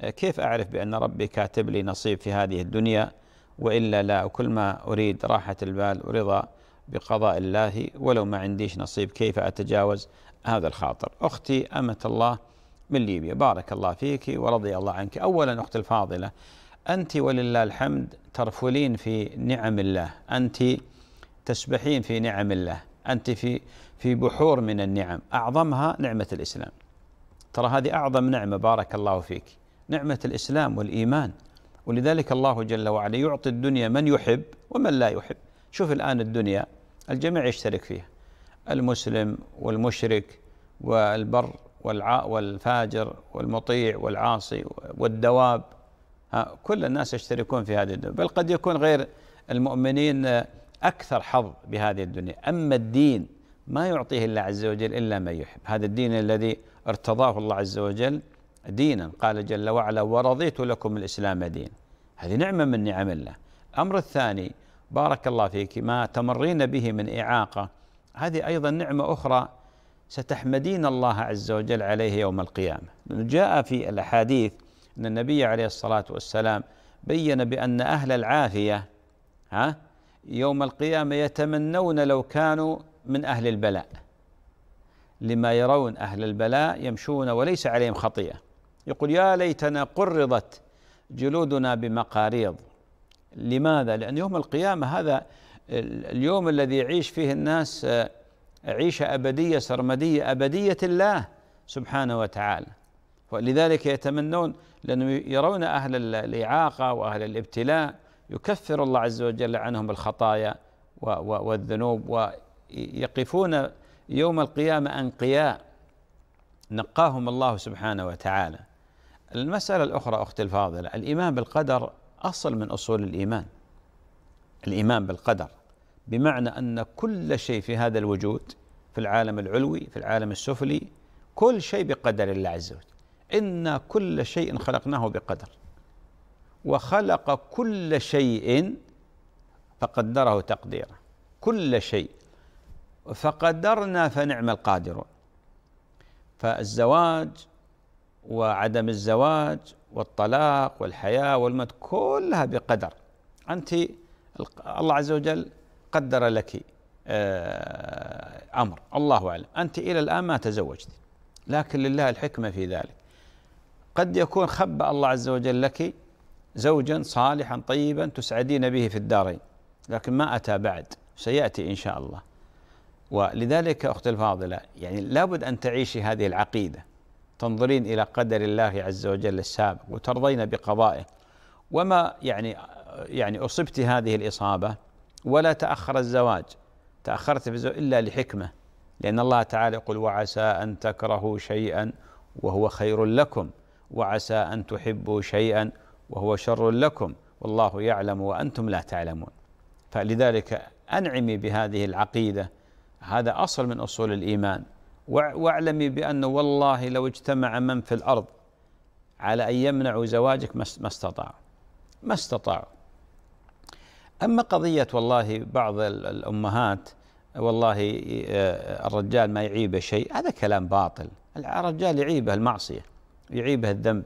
آه، كيف أعرف بأن ربي كاتب لي نصيب في هذه الدنيا وإلا لا وكل ما أريد راحة البال ورضا بقضاء الله ولو ما عنديش نصيب كيف أتجاوز هذا الخاطر أختي أمة الله من ليبيا بارك الله فيك ورضي الله عنك أولا أختي الفاضلة أنت ولله الحمد ترفلين في نعم الله أنت تسبحين في نعم الله أنت في في بحور من النعم أعظمها نعمة الإسلام ترى هذه أعظم نعمة بارك الله فيك نعمة الإسلام والإيمان ولذلك الله جل وعلا يعطي الدنيا من يحب ومن لا يحب شوف الآن الدنيا الجميع يشترك فيها المسلم والمشرك والبر والعاء والفاجر والمطيع والعاصي والدواب ها كل الناس يشتركون في هذه الدنيا بل قد يكون غير المؤمنين أكثر حظ بهذه الدنيا أما الدين ما يعطيه الله عز وجل إلا من يحب هذا الدين الذي ارتضاه الله عز وجل دينا قال جل وعلا ورضيت لكم الإسلام دين هذه نعمة من نعم الله أمر الثاني بارك الله فيك ما تمرين به من إعاقة هذه أيضا نعمة أخرى ستحمدين الله عز وجل عليه يوم القيامة جاء في الأحاديث أن النبي عليه الصلاة والسلام بين بأن أهل العافية ها يوم القيامة يتمنون لو كانوا من أهل البلاء لما يرون أهل البلاء يمشون وليس عليهم خطيئة يقول يا ليتنا قرضت جلودنا بمقاريض لماذا؟ لأن يوم القيامة هذا اليوم الذي يعيش فيه الناس آه، عيشة أبدية سرمدية أبدية الله سبحانه وتعالى ولذلك يتمنون لأنه يرون أهل الإعاقة وأهل الابتلاء يكفر الله عز وجل عنهم الخطايا والذنوب ويقفون يوم القيامة أنقياء نقاهم الله سبحانه وتعالى المسألة الأخرى أختي الفاضلة الإيمان بالقدر أصل من أصول الإيمان الإيمان بالقدر بمعنى أن كل شيء في هذا الوجود في العالم العلوي في العالم السفلي كل شيء بقدر الله عز وجل إن كل شيء خلقناه بقدر وخلق كل شيء فقدره تقديرا كل شيء فقدرنا فنعم القادرون فالزواج وعدم الزواج والطلاق والحياة والموت كلها بقدر أنت الله عز وجل قدر لك آه، أمر الله أعلم أنت إلى الآن ما تزوجت لكن لله الحكمة في ذلك قد يكون خبأ الله عز وجل لك زوجا صالحا طيبا تسعدين به في الدارين لكن ما أتى بعد سيأتي إن شاء الله ولذلك أختي الفاضلة يعني لابد أن تعيشي هذه العقيدة تنظرين إلى قدر الله عز وجل السابق وترضين بقضائه وما يعني يعني أصبت هذه الإصابة ولا تأخر الزواج تأخرت في الزواج إلا لحكمة لأن الله تعالى يقول وعسى أن تكرهوا شيئا وهو خير لكم وعسى أن تحبوا شيئا وهو شر لكم والله يعلم وأنتم لا تعلمون فلذلك أنعمي بهذه العقيدة هذا أصل من أصول الإيمان واعلمي بأنه والله لو اجتمع من في الأرض على أن يمنعوا زواجك ما استطاعوا ما استطاعوا أما قضية والله بعض الأمهات والله آه، الرجال ما يعيبه شيء هذا كلام باطل الرجال يعيبه المعصية يعيبه الذنب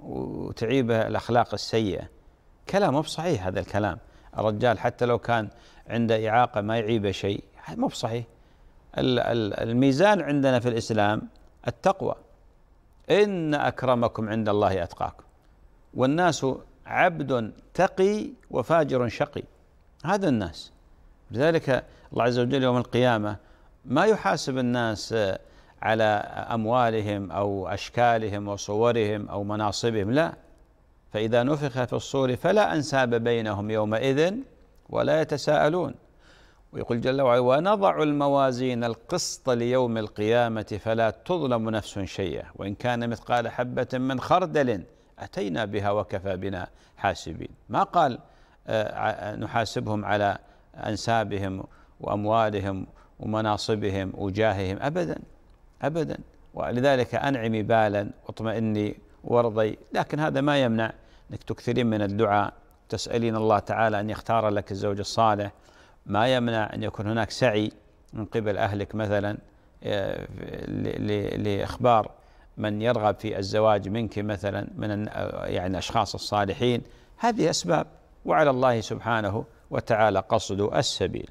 وتعيبه الأخلاق السيئة كلام مو بصحيح هذا الكلام الرجال حتى لو كان عنده إعاقة ما يعيبه شيء مو بصحيح الميزان عندنا في الإسلام التقوى إن أكرمكم عند الله أتقاكم والناس عبد تقي وفاجر شقي هذا الناس لذلك الله عز وجل يوم القيامة ما يحاسب الناس على أموالهم أو أشكالهم وصورهم أو مناصبهم لا فإذا نفخ في الصور فلا أنساب بينهم يومئذ ولا يتساءلون ويقول جل وعلا ونضع الموازين القسط ليوم القيامة فلا تظلم نفس شيئا وإن كان مثقال حبة من خردل أتينا بها وكفى بنا حاسبين ما قال آه، نحاسبهم على أنسابهم وأموالهم ومناصبهم وجاههم أبدا أبدا ولذلك أنعمي بالا واطمئني وارضي لكن هذا ما يمنع أنك تكثرين من الدعاء تسألين الله تعالى أن يختار لك الزوج الصالح ما يمنع أن يكون هناك سعي من قبل أهلك مثلا آه، لإخبار من يرغب في الزواج منك مثلا من آه، يعني الأشخاص الصالحين هذه أسباب وعلى الله سبحانه وتعالى قصد السبيل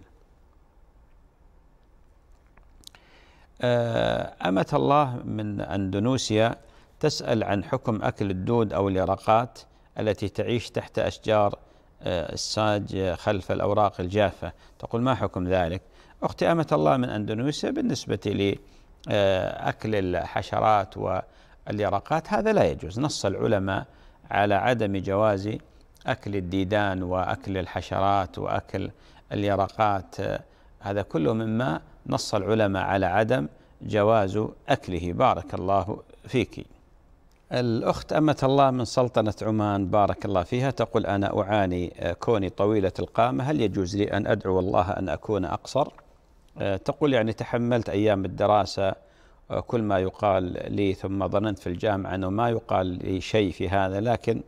آه، أمة الله من أندونوسيا تسأل عن حكم أكل الدود أو اليرقات التي تعيش تحت أشجار آه، الساج خلف الأوراق الجافة تقول ما حكم ذلك أختي أمة الله من أندونيسيا بالنسبة لأكل آه، الحشرات واليرقات هذا لا يجوز نص العلماء على عدم جواز أكل الديدان وأكل الحشرات وأكل اليرقات آه، هذا كله مما نص العلماء على عدم جواز أكله بارك الله فيك الأخت أمة الله من سلطنة عمان بارك الله فيها تقول أنا أعاني آه، كوني طويلة القامة هل يجوز لي أن أدعو الله أن أكون أقصر آه، تقول يعني تحملت أيام الدراسة آه، كل ما يقال لي ثم ظننت في الجامعة أنه ما يقال لي شيء في هذا لكن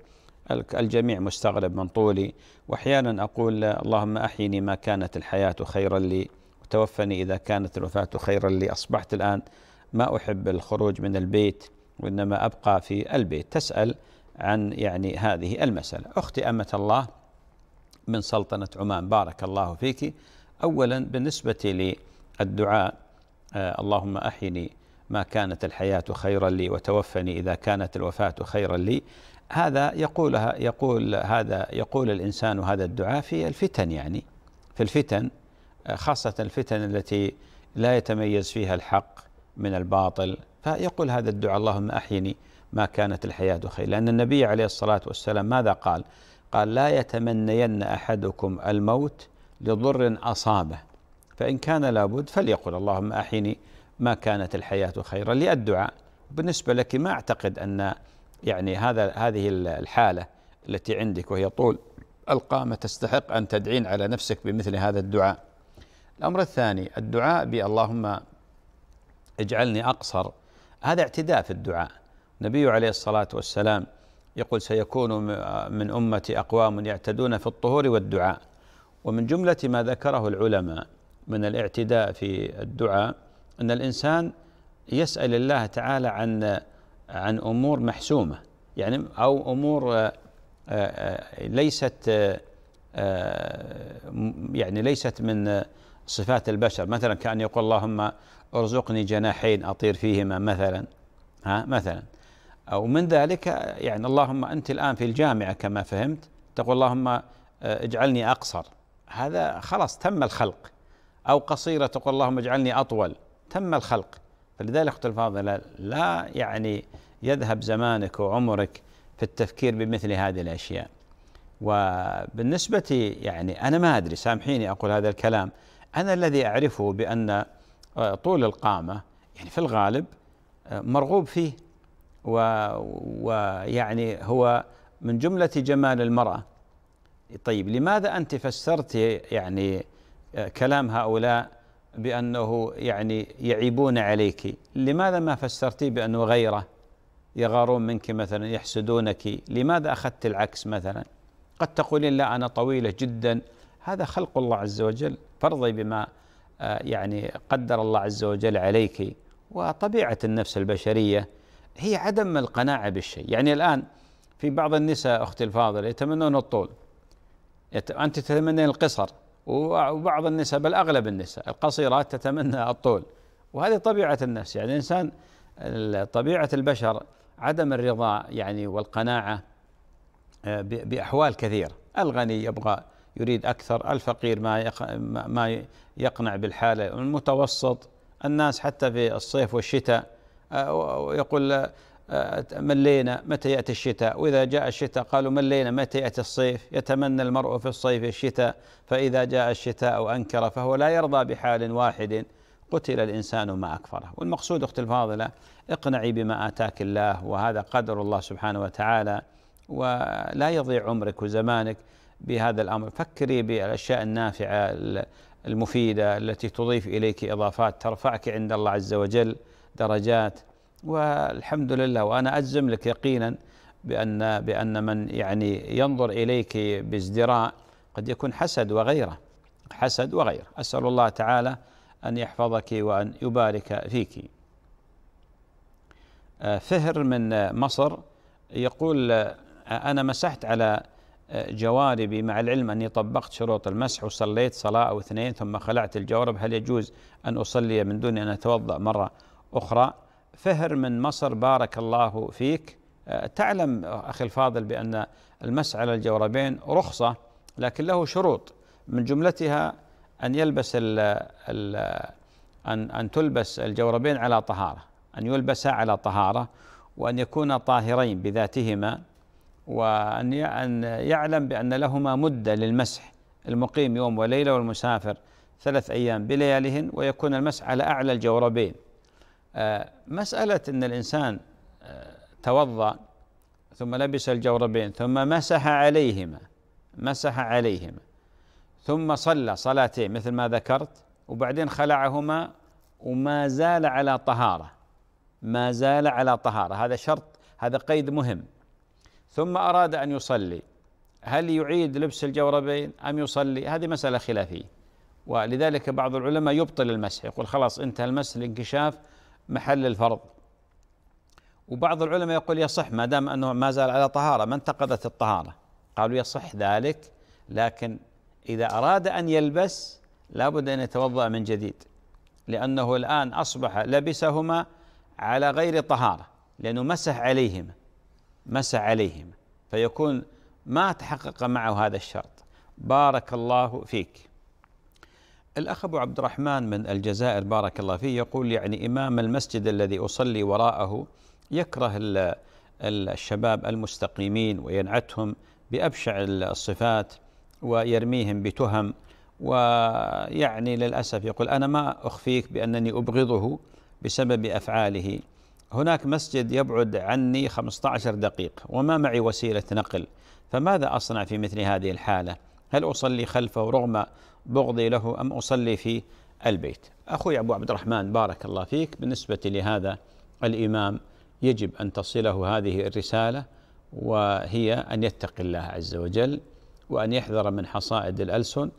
الجميع مستغرب من طولي وأحيانا أقول اللهم أحيني ما كانت الحياة خيرا لي وتوفني إذا كانت الوفاة خيرا لي أصبحت الآن ما أحب الخروج من البيت وإنما أبقى في البيت تسأل عن يعني هذه المسألة أختي أمة الله من سلطنة عمان بارك الله فيك أولا بالنسبة للدعاء آه، اللهم أحيني ما كانت الحياة خيرا لي وتوفني إذا كانت الوفاة خيرا لي هذا يقولها يقول هذا يقول الإنسان هذا الدعاء في الفتن يعني في الفتن آه، خاصة الفتن التي لا يتميز فيها الحق من الباطل فيقول هذا الدعاء اللهم أحيني ما كانت الحياة خير لأن النبي عليه الصلاة والسلام ماذا قال قال لا يتمنين أحدكم الموت لضر أصابه فإن كان لابد فليقل اللهم أحيني ما كانت الحياة خيرا للدعاء بالنسبة لك ما أعتقد أن يعني هذا هذه الحالة التي عندك وهي طول القامة تستحق أن تدعين على نفسك بمثل هذا الدعاء الأمر الثاني الدعاء باللهم اللهم اجعلني أقصر هذا اعتداء في الدعاء النبي عليه الصلاة والسلام يقول سيكون من أمتي أقوام يعتدون في الطهور والدعاء ومن جملة ما ذكره العلماء من الاعتداء في الدعاء أن الإنسان يسأل الله تعالى عن عن أمور محسومة يعني أو أمور آه، آه، آه، ليست يعني ليست من صفات البشر مثلا كأن يقول اللهم ارزقني جناحين أطير فيهما مثلا ها مثلا أو من ذلك يعني اللهم أنت الآن في الجامعة كما فهمت تقول اللهم آه، اجعلني أقصر هذا خلاص تم الخلق أو قصيرة تقول اللهم اجعلني أطول تم الخلق فلذلك أخت الفاضلة لا يعني يذهب زمانك وعمرك في التفكير بمثل هذه الأشياء وبالنسبة يعني أنا ما أدري سامحيني أقول هذا الكلام أنا الذي أعرفه بأن آه، طول القامة يعني في الغالب آه، مرغوب فيه ويعني هو من جملة جمال المرأة طيب لماذا أنت فسرت يعني آه، كلام هؤلاء بأنه يعني يعيبون عليك لماذا ما فسرتي بأنه غيره يغارون منك مثلا يحسدونك لماذا أخذت العكس مثلا قد تقولين لا أنا طويلة جدا هذا خلق الله عز وجل فرضي بما آه، يعني قدر الله عز وجل عليك وطبيعة النفس البشرية هي عدم القناعة بالشيء يعني الآن في بعض النساء أختي الفاضلة يتمنون الطول أنت تتمنين القصر وبعض النساء بل أغلب النساء القصيرات تتمنى الطول وهذه طبيعة النفس يعني الإنسان طبيعة البشر عدم الرضا يعني والقناعة آه، بأحوال كثيرة الغني يبغى يريد أكثر الفقير ما ما يقنع بالحالة المتوسط الناس حتى في الصيف والشتاء آه، يقول آه، ملينا متى يأتي الشتاء وإذا جاء الشتاء قالوا ملينا متى يأتي الصيف يتمنى المرء في الصيف الشتاء فإذا جاء الشتاء أنكر فهو لا يرضى بحال واحد قتل الإنسان ما أكفره والمقصود أختي الفاضلة اقنعي بما آتاك الله وهذا قدر الله سبحانه وتعالى ولا يضيع عمرك وزمانك بهذا الامر، فكري بالاشياء النافعه المفيده التي تضيف اليك اضافات ترفعك عند الله عز وجل درجات والحمد لله وانا اجزم لك يقينا بان بان من يعني ينظر اليك بازدراء قد يكون حسد وغيره حسد وغيره، اسال الله تعالى ان يحفظك وان يبارك فيك. آه، فهر من مصر يقول آه، انا مسحت على جواربي مع العلم أني طبقت شروط المسح وصليت صلاة أو اثنين ثم خلعت الجوارب هل يجوز أن أصلي من دون أن أتوضأ مرة أخرى فهر من مصر بارك الله فيك أه، تعلم أخي الفاضل بأن المسح على الجوربين رخصة لكن له شروط من جملتها أن يلبس الـ الـ أن أن تلبس الجوربين على طهارة أن يلبسا على طهارة وأن يكون طاهرين بذاتهما وأن أن يعلم بأن لهما مدة للمسح المقيم يوم وليلة والمسافر ثلاث أيام بليالهن ويكون المسح على أعلى الجوربين آه، مسألة أن الإنسان آه، توضأ ثم لبس الجوربين ثم مسح عليهما مسح عليهما ثم صلى صلاتين مثل ما ذكرت وبعدين خلعهما وما زال على طهارة ما زال على طهارة هذا شرط هذا قيد مهم ثم أراد أن يصلي هل يعيد لبس الجوربين أم يصلي هذه مسألة خلافية ولذلك بعض العلماء يبطل المسح يقول خلاص انتهى المسح الانكشاف محل الفرض وبعض العلماء يقول يصح ما دام أنه ما زال على طهارة ما انتقضت الطهارة قالوا يصح ذلك لكن إذا أراد أن يلبس لابد أن يتوضأ من جديد لأنه الآن أصبح لبسهما على غير طهارة لأنه مسح عليهما مسى عليهما فيكون ما تحقق معه هذا الشرط بارك الله فيك الأخ أبو عبد الرحمن من الجزائر بارك الله فيه يقول يعني إمام المسجد الذي أصلي وراءه يكره الشباب المستقيمين وينعتهم بأبشع الصفات ويرميهم بتهم ويعني للأسف يقول أنا ما أخفيك بأنني أبغضه بسبب أفعاله هناك مسجد يبعد عني 15 دقيقة وما معي وسيلة نقل فماذا أصنع في مثل هذه الحالة هل أصلي خلفه رغم بغضي له أم أصلي في البيت أخوي أبو عبد الرحمن بارك الله فيك بالنسبة لهذا الإمام يجب أن تصله هذه الرسالة وهي أن يتقي الله عز وجل وأن يحذر من حصائد الألسن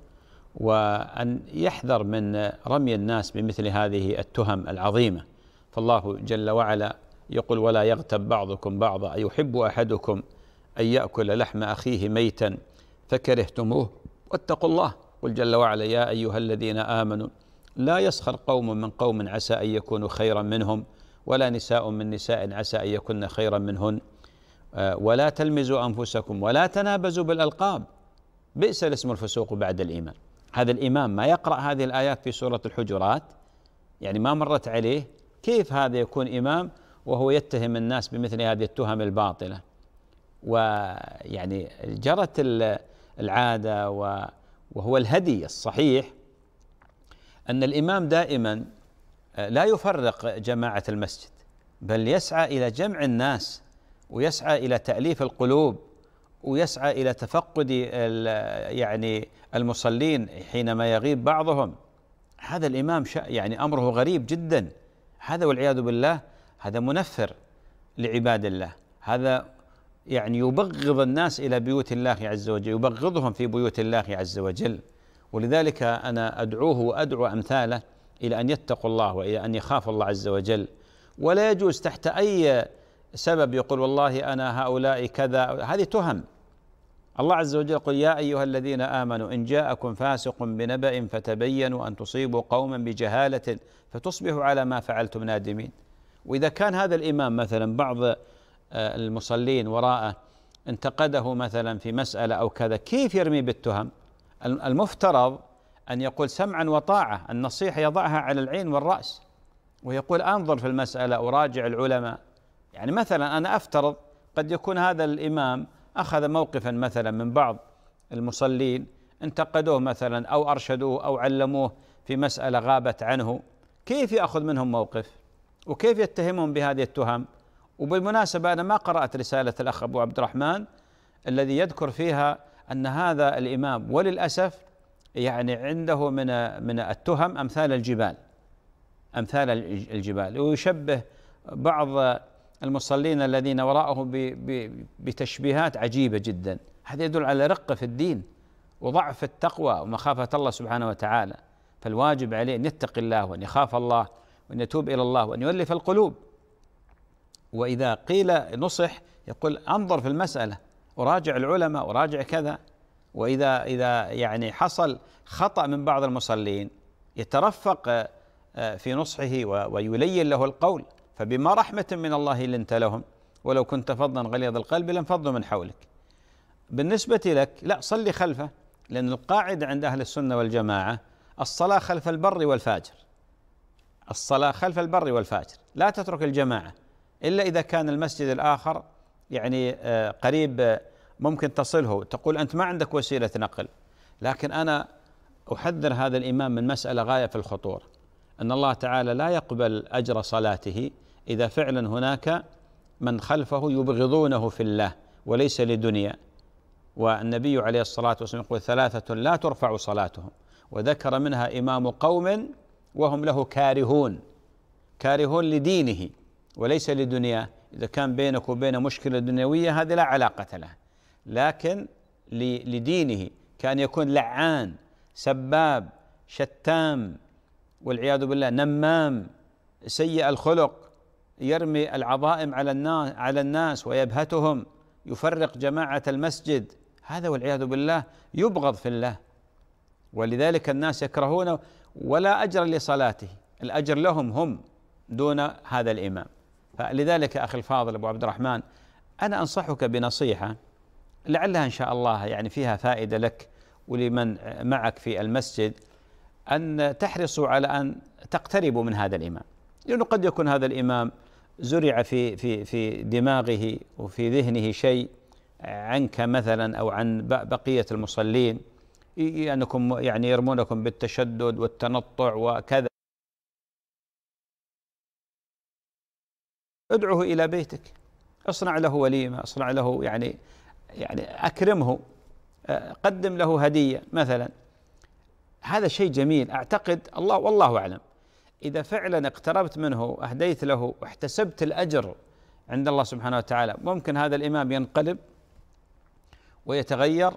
وأن يحذر من رمي الناس بمثل هذه التهم العظيمة فالله جل وعلا يقول ولا يغتب بعضكم بعضا أيحب أحدكم أن يأكل لحم أخيه ميتا فكرهتموه واتقوا الله قل جل وعلا يا أيها الذين آمنوا لا يسخر قوم من قوم عسى أن يكونوا خيرا منهم ولا نساء من نساء عسى أن يكن خيرا منهن آه، ولا تلمزوا أنفسكم ولا تنابزوا بالألقاب بئس الاسم الفسوق بعد الإيمان هذا الإمام ما يقرأ هذه الآيات في سورة الحجرات يعني ما مرت عليه كيف هذا يكون إمام وهو يتهم الناس بمثل هذه التهم الباطلة ويعني جرت العادة وهو الهدي الصحيح أن الإمام دائما آه، لا يفرق جماعة المسجد بل يسعى إلى جمع الناس ويسعى إلى تأليف القلوب ويسعى إلى تفقد يعني المصلين حينما يغيب بعضهم هذا الإمام يعني أمره غريب جدا هذا والعياذ بالله هذا منفر لعباد الله هذا يعني يبغض الناس الى بيوت الله عز وجل يبغضهم في بيوت الله عز وجل ولذلك انا ادعوه وادعو امثاله الى ان يتقوا الله والى ان يخافوا الله عز وجل ولا يجوز تحت اي سبب يقول والله انا هؤلاء كذا هذه تهم الله عز وجل يقول يا أيها الذين آمنوا إن جاءكم فاسق بنبأ فتبينوا أن تصيبوا قوما بجهالة فتصبحوا على ما فعلتم نادمين وإذا كان هذا الإمام مثلا بعض آه، المصلين وراءه انتقده مثلا في مسألة أو كذا كيف يرمي بالتهم المفترض أن يقول سمعا وطاعة النصيحة يضعها على العين والرأس ويقول أنظر في المسألة أراجع العلماء يعني مثلا أنا أفترض قد يكون هذا الإمام أخذ موقفا مثلا من بعض المصلين انتقدوه مثلا أو أرشدوه أو علموه في مسألة غابت عنه كيف يأخذ منهم موقف وكيف يتهمهم بهذه التهم وبالمناسبة أنا ما قرأت رسالة الأخ أبو عبد الرحمن الذي يذكر فيها أن هذا الإمام وللأسف يعني عنده من من التهم أمثال الجبال أمثال الجبال ويشبه بعض المصلين الذين وراءه بتشبيهات عجيبة جدا هذا يدل على رقة في الدين وضعف التقوى ومخافة الله سبحانه وتعالى فالواجب عليه أن يتقي الله وأن يخاف الله وأن يتوب إلى الله وأن يؤلف القلوب وإذا قيل نصح يقول أنظر في المسألة وراجع العلماء وراجع كذا وإذا إذا يعني حصل خطأ من بعض المصلين يترفق آه، في نصحه ويلين له القول فبما رحمة من الله لنت لهم ولو كنت فظا غليظ القلب لانفضوا من حولك بالنسبة لك لا صلي خلفه لأن القاعدة عند أهل السنة والجماعة الصلاة خلف البر والفاجر الصلاة خلف البر والفاجر لا تترك الجماعة إلا إذا كان المسجد الآخر يعني آه، قريب آه، ممكن تصله تقول أنت ما عندك وسيلة نقل لكن أنا أحذر هذا الإمام من مسألة غاية في الخطورة أن الله تعالى لا يقبل أجر صلاته إذا فعلا هناك من خلفه يبغضونه في الله وليس لدنيا والنبي عليه الصلاة والسلام يقول ثلاثة لا ترفع صلاتهم وذكر منها إمام قوم وهم له كارهون كارهون لدينه وليس لدنياه إذا كان بينك وبين مشكلة دنيوية هذه لا علاقة له لكن لدينه كان يكون لعان سباب شتام والعياذ بالله نمام سيء الخلق يرمي العظائم على الناس على الناس ويبهتهم يفرق جماعة المسجد هذا والعياذ بالله يبغض في الله ولذلك الناس يكرهونه ولا أجر لصلاته الأجر لهم هم دون هذا الإمام فلذلك أخي الفاضل أبو عبد الرحمن أنا أنصحك بنصيحة لعلها إن شاء الله يعني فيها فائدة لك ولمن معك في المسجد أن تحرصوا على أن تقتربوا من هذا الإمام لأنه قد يكون هذا الإمام زرع في في في دماغه وفي ذهنه شيء عنك مثلا او عن بقيه المصلين انكم يعني يرمونكم بالتشدد والتنطع وكذا ادعه الى بيتك اصنع له وليمه اصنع له يعني يعني اكرمه قدم له هديه مثلا هذا شيء جميل اعتقد الله والله اعلم إذا فعلا اقتربت منه أهديت له واحتسبت الأجر عند الله سبحانه وتعالى ممكن هذا الإمام ينقلب ويتغير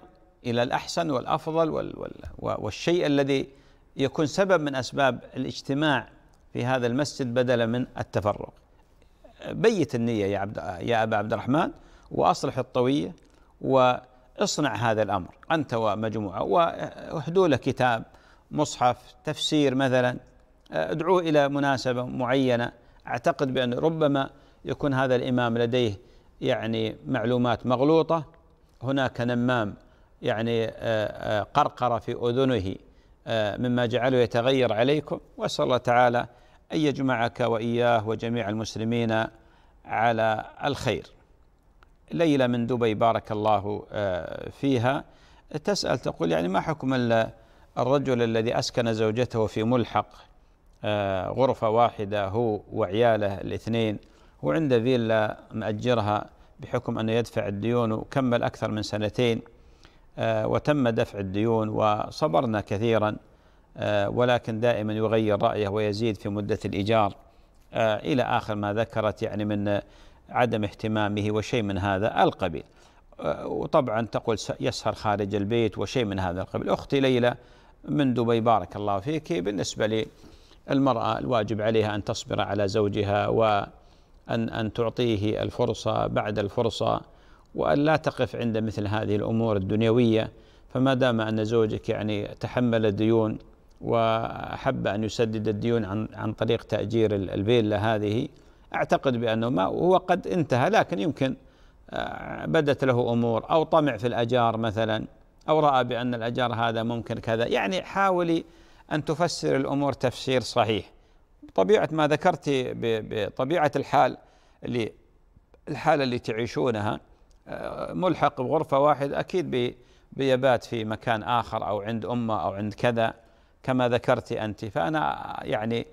إلى الأحسن والأفضل والشيء الذي يكون سبب من أسباب الاجتماع في هذا المسجد بدلا من التفرق بيت النية يا, عبد يا أبا عبد الرحمن وأصلح الطوية واصنع هذا الأمر أنت ومجموعة واهدوا له كتاب مصحف تفسير مثلا ادعوه الى مناسبه معينه اعتقد بان ربما يكون هذا الامام لديه يعني معلومات مغلوطه هناك نمام يعني آه، آه، قرقره في اذنه آه، مما جعله يتغير عليكم واسال الله تعالى ان يجمعك واياه وجميع المسلمين على الخير. ليله من دبي بارك الله فيها تسال تقول يعني ما حكم الرجل الذي اسكن زوجته في ملحق آه، غرفة واحدة هو وعياله الاثنين وعنده فيلا مأجرها بحكم أنه يدفع الديون وكمل أكثر من سنتين آه، وتم دفع الديون وصبرنا كثيرا آه، ولكن دائما يغير رأيه ويزيد في مدة الإيجار إلى آخر ما ذكرت يعني من عدم اهتمامه وشيء من هذا القبيل وطبعا تقول يسهر خارج البيت وشيء من هذا القبيل أختي ليلى من دبي بارك الله فيك بالنسبة لي المرأة الواجب عليها أن تصبر على زوجها وأن أن تعطيه الفرصة بعد الفرصة وأن لا تقف عند مثل هذه الأمور الدنيوية فما دام أن زوجك يعني تحمل الديون وأحب أن يسدد الديون عن, عن طريق تأجير الفيلا هذه أعتقد بأنه ما هو قد انتهى لكن يمكن آه، بدت له أمور أو طمع في الأجار مثلا أو رأى بأن الأجار هذا ممكن كذا يعني حاولي أن تفسر الأمور تفسير صحيح طبيعة ما ذكرت بطبيعة الحال اللي الحالة اللي تعيشونها آه، ملحق بغرفة واحد أكيد بيبات في مكان آخر أو عند أمه أو عند كذا كما ذكرت أنت فأنا يعني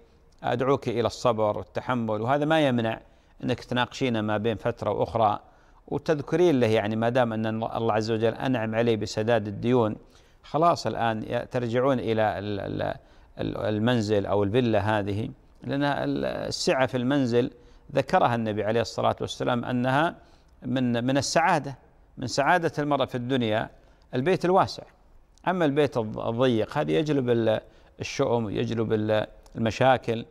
أدعوك إلى الصبر والتحمل وهذا ما يمنع أنك تناقشين ما بين فترة وأخرى وتذكرين له يعني ما دام أن الله عز وجل أنعم عليه بسداد الديون خلاص الآن ترجعون إلى المنزل أو الفيلا هذه لأن السعة في المنزل ذكرها النبي عليه الصلاة والسلام أنها من من السعادة من سعادة المرأة في الدنيا البيت الواسع أما البيت الضيق هذا يجلب الشؤم يجلب المشاكل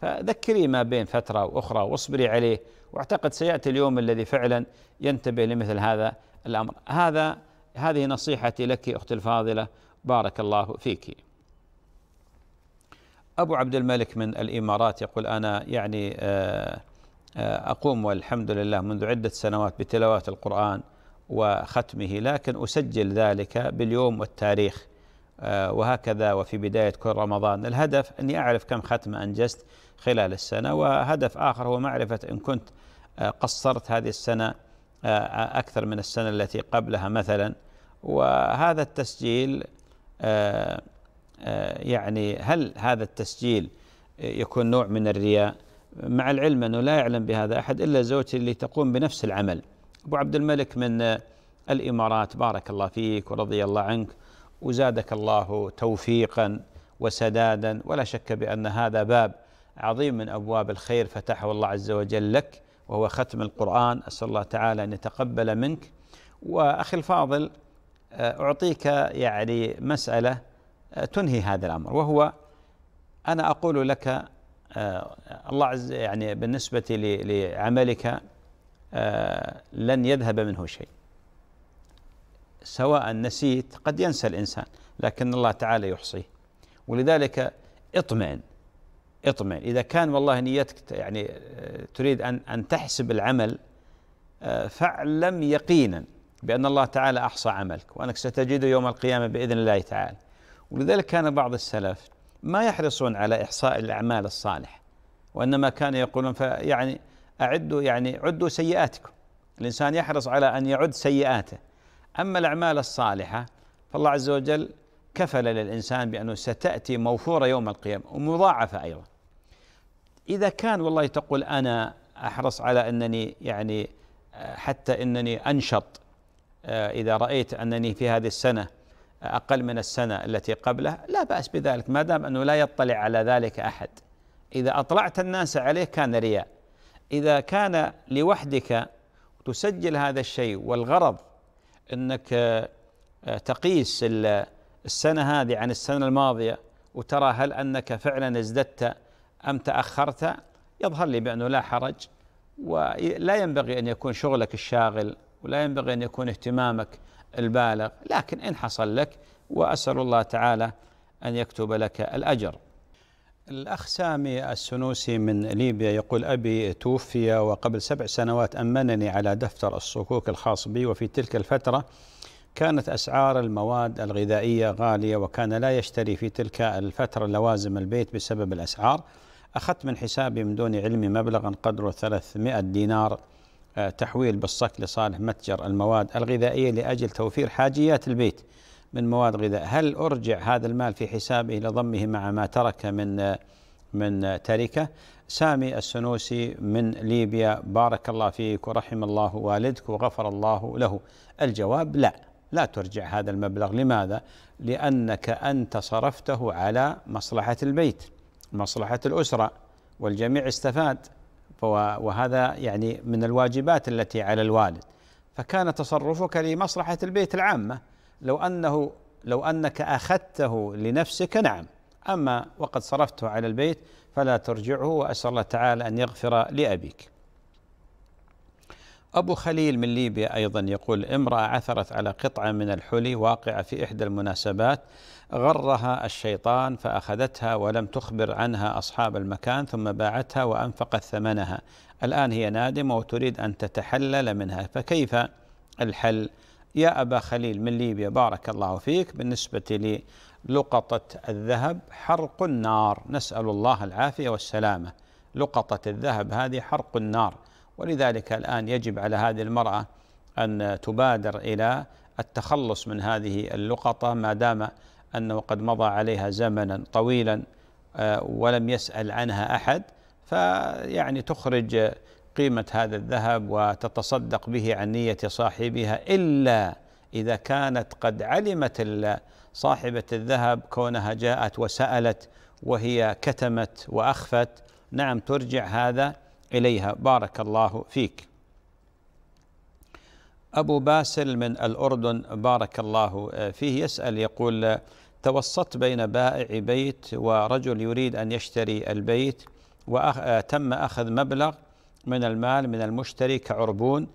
فذكري ما بين فترة وأخرى واصبري عليه واعتقد سيأتي اليوم الذي فعلا ينتبه لمثل هذا الأمر هذا هذه نصيحتي لك أختي الفاضلة بارك الله فيك أبو عبد الملك من الإمارات يقول أنا يعني آه، آه، أقوم والحمد لله منذ عدة سنوات بتلاوات القرآن وختمه لكن أسجل ذلك باليوم والتاريخ آه، وهكذا وفي بداية كل رمضان الهدف أني أعرف كم ختمة أنجزت خلال السنة وهدف آخر هو معرفة إن كنت قصرت هذه السنة آه، آه، أكثر من السنة التي قبلها مثلا وهذا التسجيل آه، يعني هل هذا التسجيل يكون نوع من الرياء مع العلم أنه لا يعلم بهذا أحد إلا زوجتي اللي تقوم بنفس العمل أبو عبد الملك من الإمارات بارك الله فيك ورضي الله عنك وزادك الله توفيقا وسدادا ولا شك بأن هذا باب عظيم من أبواب الخير فتحه الله عز وجل لك وهو ختم القرآن أسأل الله تعالى أن يتقبل منك وأخي الفاضل آه، أعطيك يعني مسألة آه، تنهي هذا الأمر وهو أنا أقول لك آه، الله عز يعني بالنسبة لعملك لن يذهب منه شيء سواء نسيت قد ينسى الإنسان لكن الله تعالى يحصيه ولذلك اطمئن اطمئن إذا كان والله نيتك يعني آه، تريد أن أن تحسب العمل آه، فاعلم يقينا بأن الله تعالى أحصى عملك وأنك ستجده يوم القيامة بإذن الله تعالى ولذلك كان بعض السلف ما يحرصون على إحصاء الأعمال الصالحة وإنما كانوا يقولون فيعني أعدوا يعني عدوا سيئاتكم الإنسان يحرص على أن يعد سيئاته أما الأعمال الصالحة فالله عز وجل كفل للإنسان بأنه ستأتي موفورة يوم القيامة ومضاعفة أيضا إذا كان والله تقول أنا أحرص على أنني يعني حتى أنني أنشط آه، إذا رأيت أنني في هذه السنة أقل من السنة التي قبله لا بأس بذلك ما دام أنه لا يطلع على ذلك أحد إذا أطلعت الناس عليه كان رياء إذا كان لوحدك تسجل هذا الشيء والغرض أنك آه، تقيس السنة هذه عن السنة الماضية وترى هل أنك فعلا ازددت أم تأخرت يظهر لي بأنه لا حرج ولا ينبغي أن يكون شغلك الشاغل ولا ينبغي أن يكون اهتمامك البالغ لكن إن حصل لك وأسأل الله تعالى أن يكتب لك الأجر الأخ سامي السنوسي من ليبيا يقول أبي توفي وقبل سبع سنوات أمنني على دفتر الصكوك الخاص بي وفي تلك الفترة كانت أسعار المواد الغذائية غالية وكان لا يشتري في تلك الفترة لوازم البيت بسبب الأسعار أخذت من حسابي من دون علمي مبلغا قدره 300 دينار آه، تحويل بالصك لصالح متجر المواد الغذائية لأجل توفير حاجيات البيت من مواد غذاء هل أرجع هذا المال في حسابه لضمه مع ما ترك من آه، من آه، تركة سامي السنوسي من ليبيا بارك الله فيك ورحم الله والدك وغفر الله له الجواب لا لا ترجع هذا المبلغ لماذا؟ لأنك أنت صرفته على مصلحة البيت مصلحة الأسرة والجميع استفاد وهذا يعني من الواجبات التي على الوالد فكان تصرفك لمصلحة البيت العامة لو أنه لو أنك أخذته لنفسك نعم أما وقد صرفته على البيت فلا ترجعه وأسأل الله تعالى أن يغفر لأبيك أبو خليل من ليبيا أيضا يقول امرأة عثرت على قطعة من الحلي واقعة في إحدى المناسبات غرها الشيطان فأخذتها ولم تخبر عنها أصحاب المكان ثم باعتها وأنفقت ثمنها الآن هي نادمة وتريد أن تتحلل منها فكيف الحل يا أبا خليل من ليبيا بارك الله فيك بالنسبة للقطة الذهب حرق النار نسأل الله العافية والسلامة لقطة الذهب هذه حرق النار ولذلك الآن يجب على هذه المرأة أن تبادر إلى التخلص من هذه اللقطة ما دام أنه قد مضى عليها زمنا طويلا آه، ولم يسأل عنها أحد فيعني تخرج قيمة هذا الذهب وتتصدق به عن نية صاحبها إلا إذا كانت قد علمت صاحبة الذهب كونها جاءت وسألت وهي كتمت وأخفت نعم ترجع هذا إليها بارك الله فيك أبو باسل من الأردن بارك الله آه، فيه يسأل يقول توسطت بين بائع بيت ورجل يريد أن يشتري البيت وتم آه، أخذ مبلغ من المال من المشتري كعربون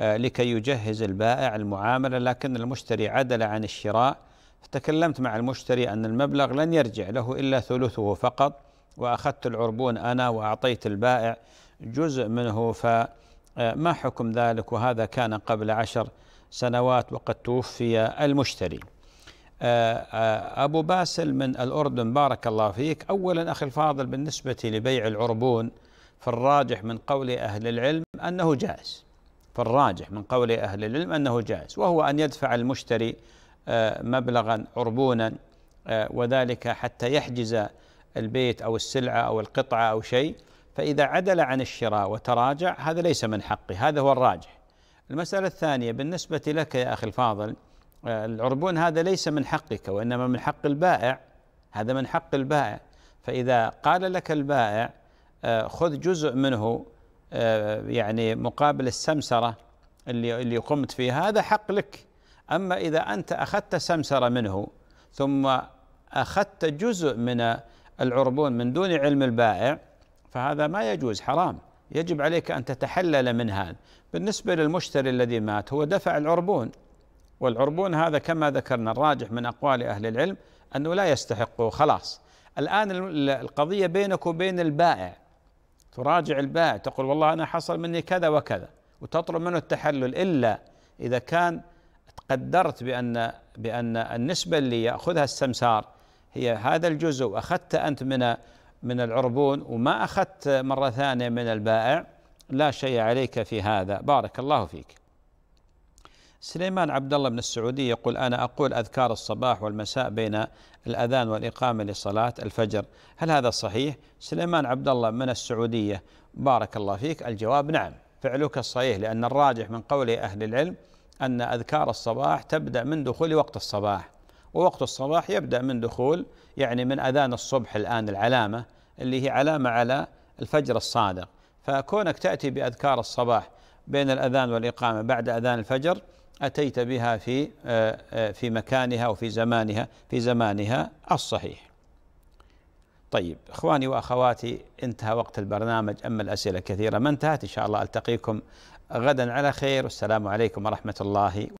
آه، لكي يجهز البائع المعاملة لكن المشتري عدل عن الشراء فتكلمت مع المشتري أن المبلغ لن يرجع له إلا ثلثه فقط وأخذت العربون أنا وأعطيت البائع جزء منه فما آه، حكم ذلك وهذا كان قبل عشر سنوات وقد توفي المشتري آه، آه، أبو باسل من الأردن بارك الله فيك أولا أخي الفاضل بالنسبة لبيع العربون فالراجح من قول أهل العلم أنه جائز فالراجح من قول أهل العلم أنه جائز وهو أن يدفع المشتري آه، مبلغا عربونا وذلك حتى يحجز البيت أو السلعة أو القطعة أو شيء فإذا عدل عن الشراء وتراجع هذا ليس من حقه هذا هو الراجح المسألة الثانية بالنسبة لك يا أخي الفاضل العربون هذا ليس من حقك وإنما من حق البائع هذا من حق البائع فإذا قال لك البائع آه، خذ جزء منه آه، يعني مقابل السمسرة اللي اللي قمت فيها هذا حق لك أما إذا أنت أخذت سمسرة منه ثم أخذت جزء من العربون من دون علم البائع فهذا ما يجوز حرام يجب عليك أن تتحلل من هذا بالنسبة للمشتري الذي مات هو دفع العربون والعربون هذا كما ذكرنا الراجح من أقوال أهل العلم أنه لا يستحقه خلاص الآن القضية بينك وبين البائع تراجع البائع تقول والله أنا حصل مني كذا وكذا وتطلب منه التحلل إلا إذا كان تقدرت بأن بأن النسبة اللي يأخذها السمسار هي هذا الجزء أخذت أنت من من العربون وما أخذت مرة ثانية من البائع لا شيء عليك في هذا بارك الله فيك سليمان عبد الله من السعودية يقول أنا أقول أذكار الصباح والمساء بين الأذان والإقامة لصلاة الفجر هل هذا صحيح؟ سليمان عبد الله من السعودية بارك الله فيك الجواب نعم فعلك الصحيح لأن الراجح من قول أهل العلم أن أذكار الصباح تبدأ من دخول وقت الصباح ووقت الصباح يبدأ من دخول يعني من أذان الصبح الآن العلامة اللي هي علامة على الفجر الصادق فكونك تأتي بأذكار الصباح بين الأذان والإقامة بعد أذان الفجر أتيت بها في آه، آه، في مكانها وفي زمانها في زمانها الصحيح طيب إخواني وأخواتي انتهى وقت البرنامج أما الأسئلة كثيرة ما انتهت إن شاء الله ألتقيكم غدا على خير والسلام عليكم ورحمة الله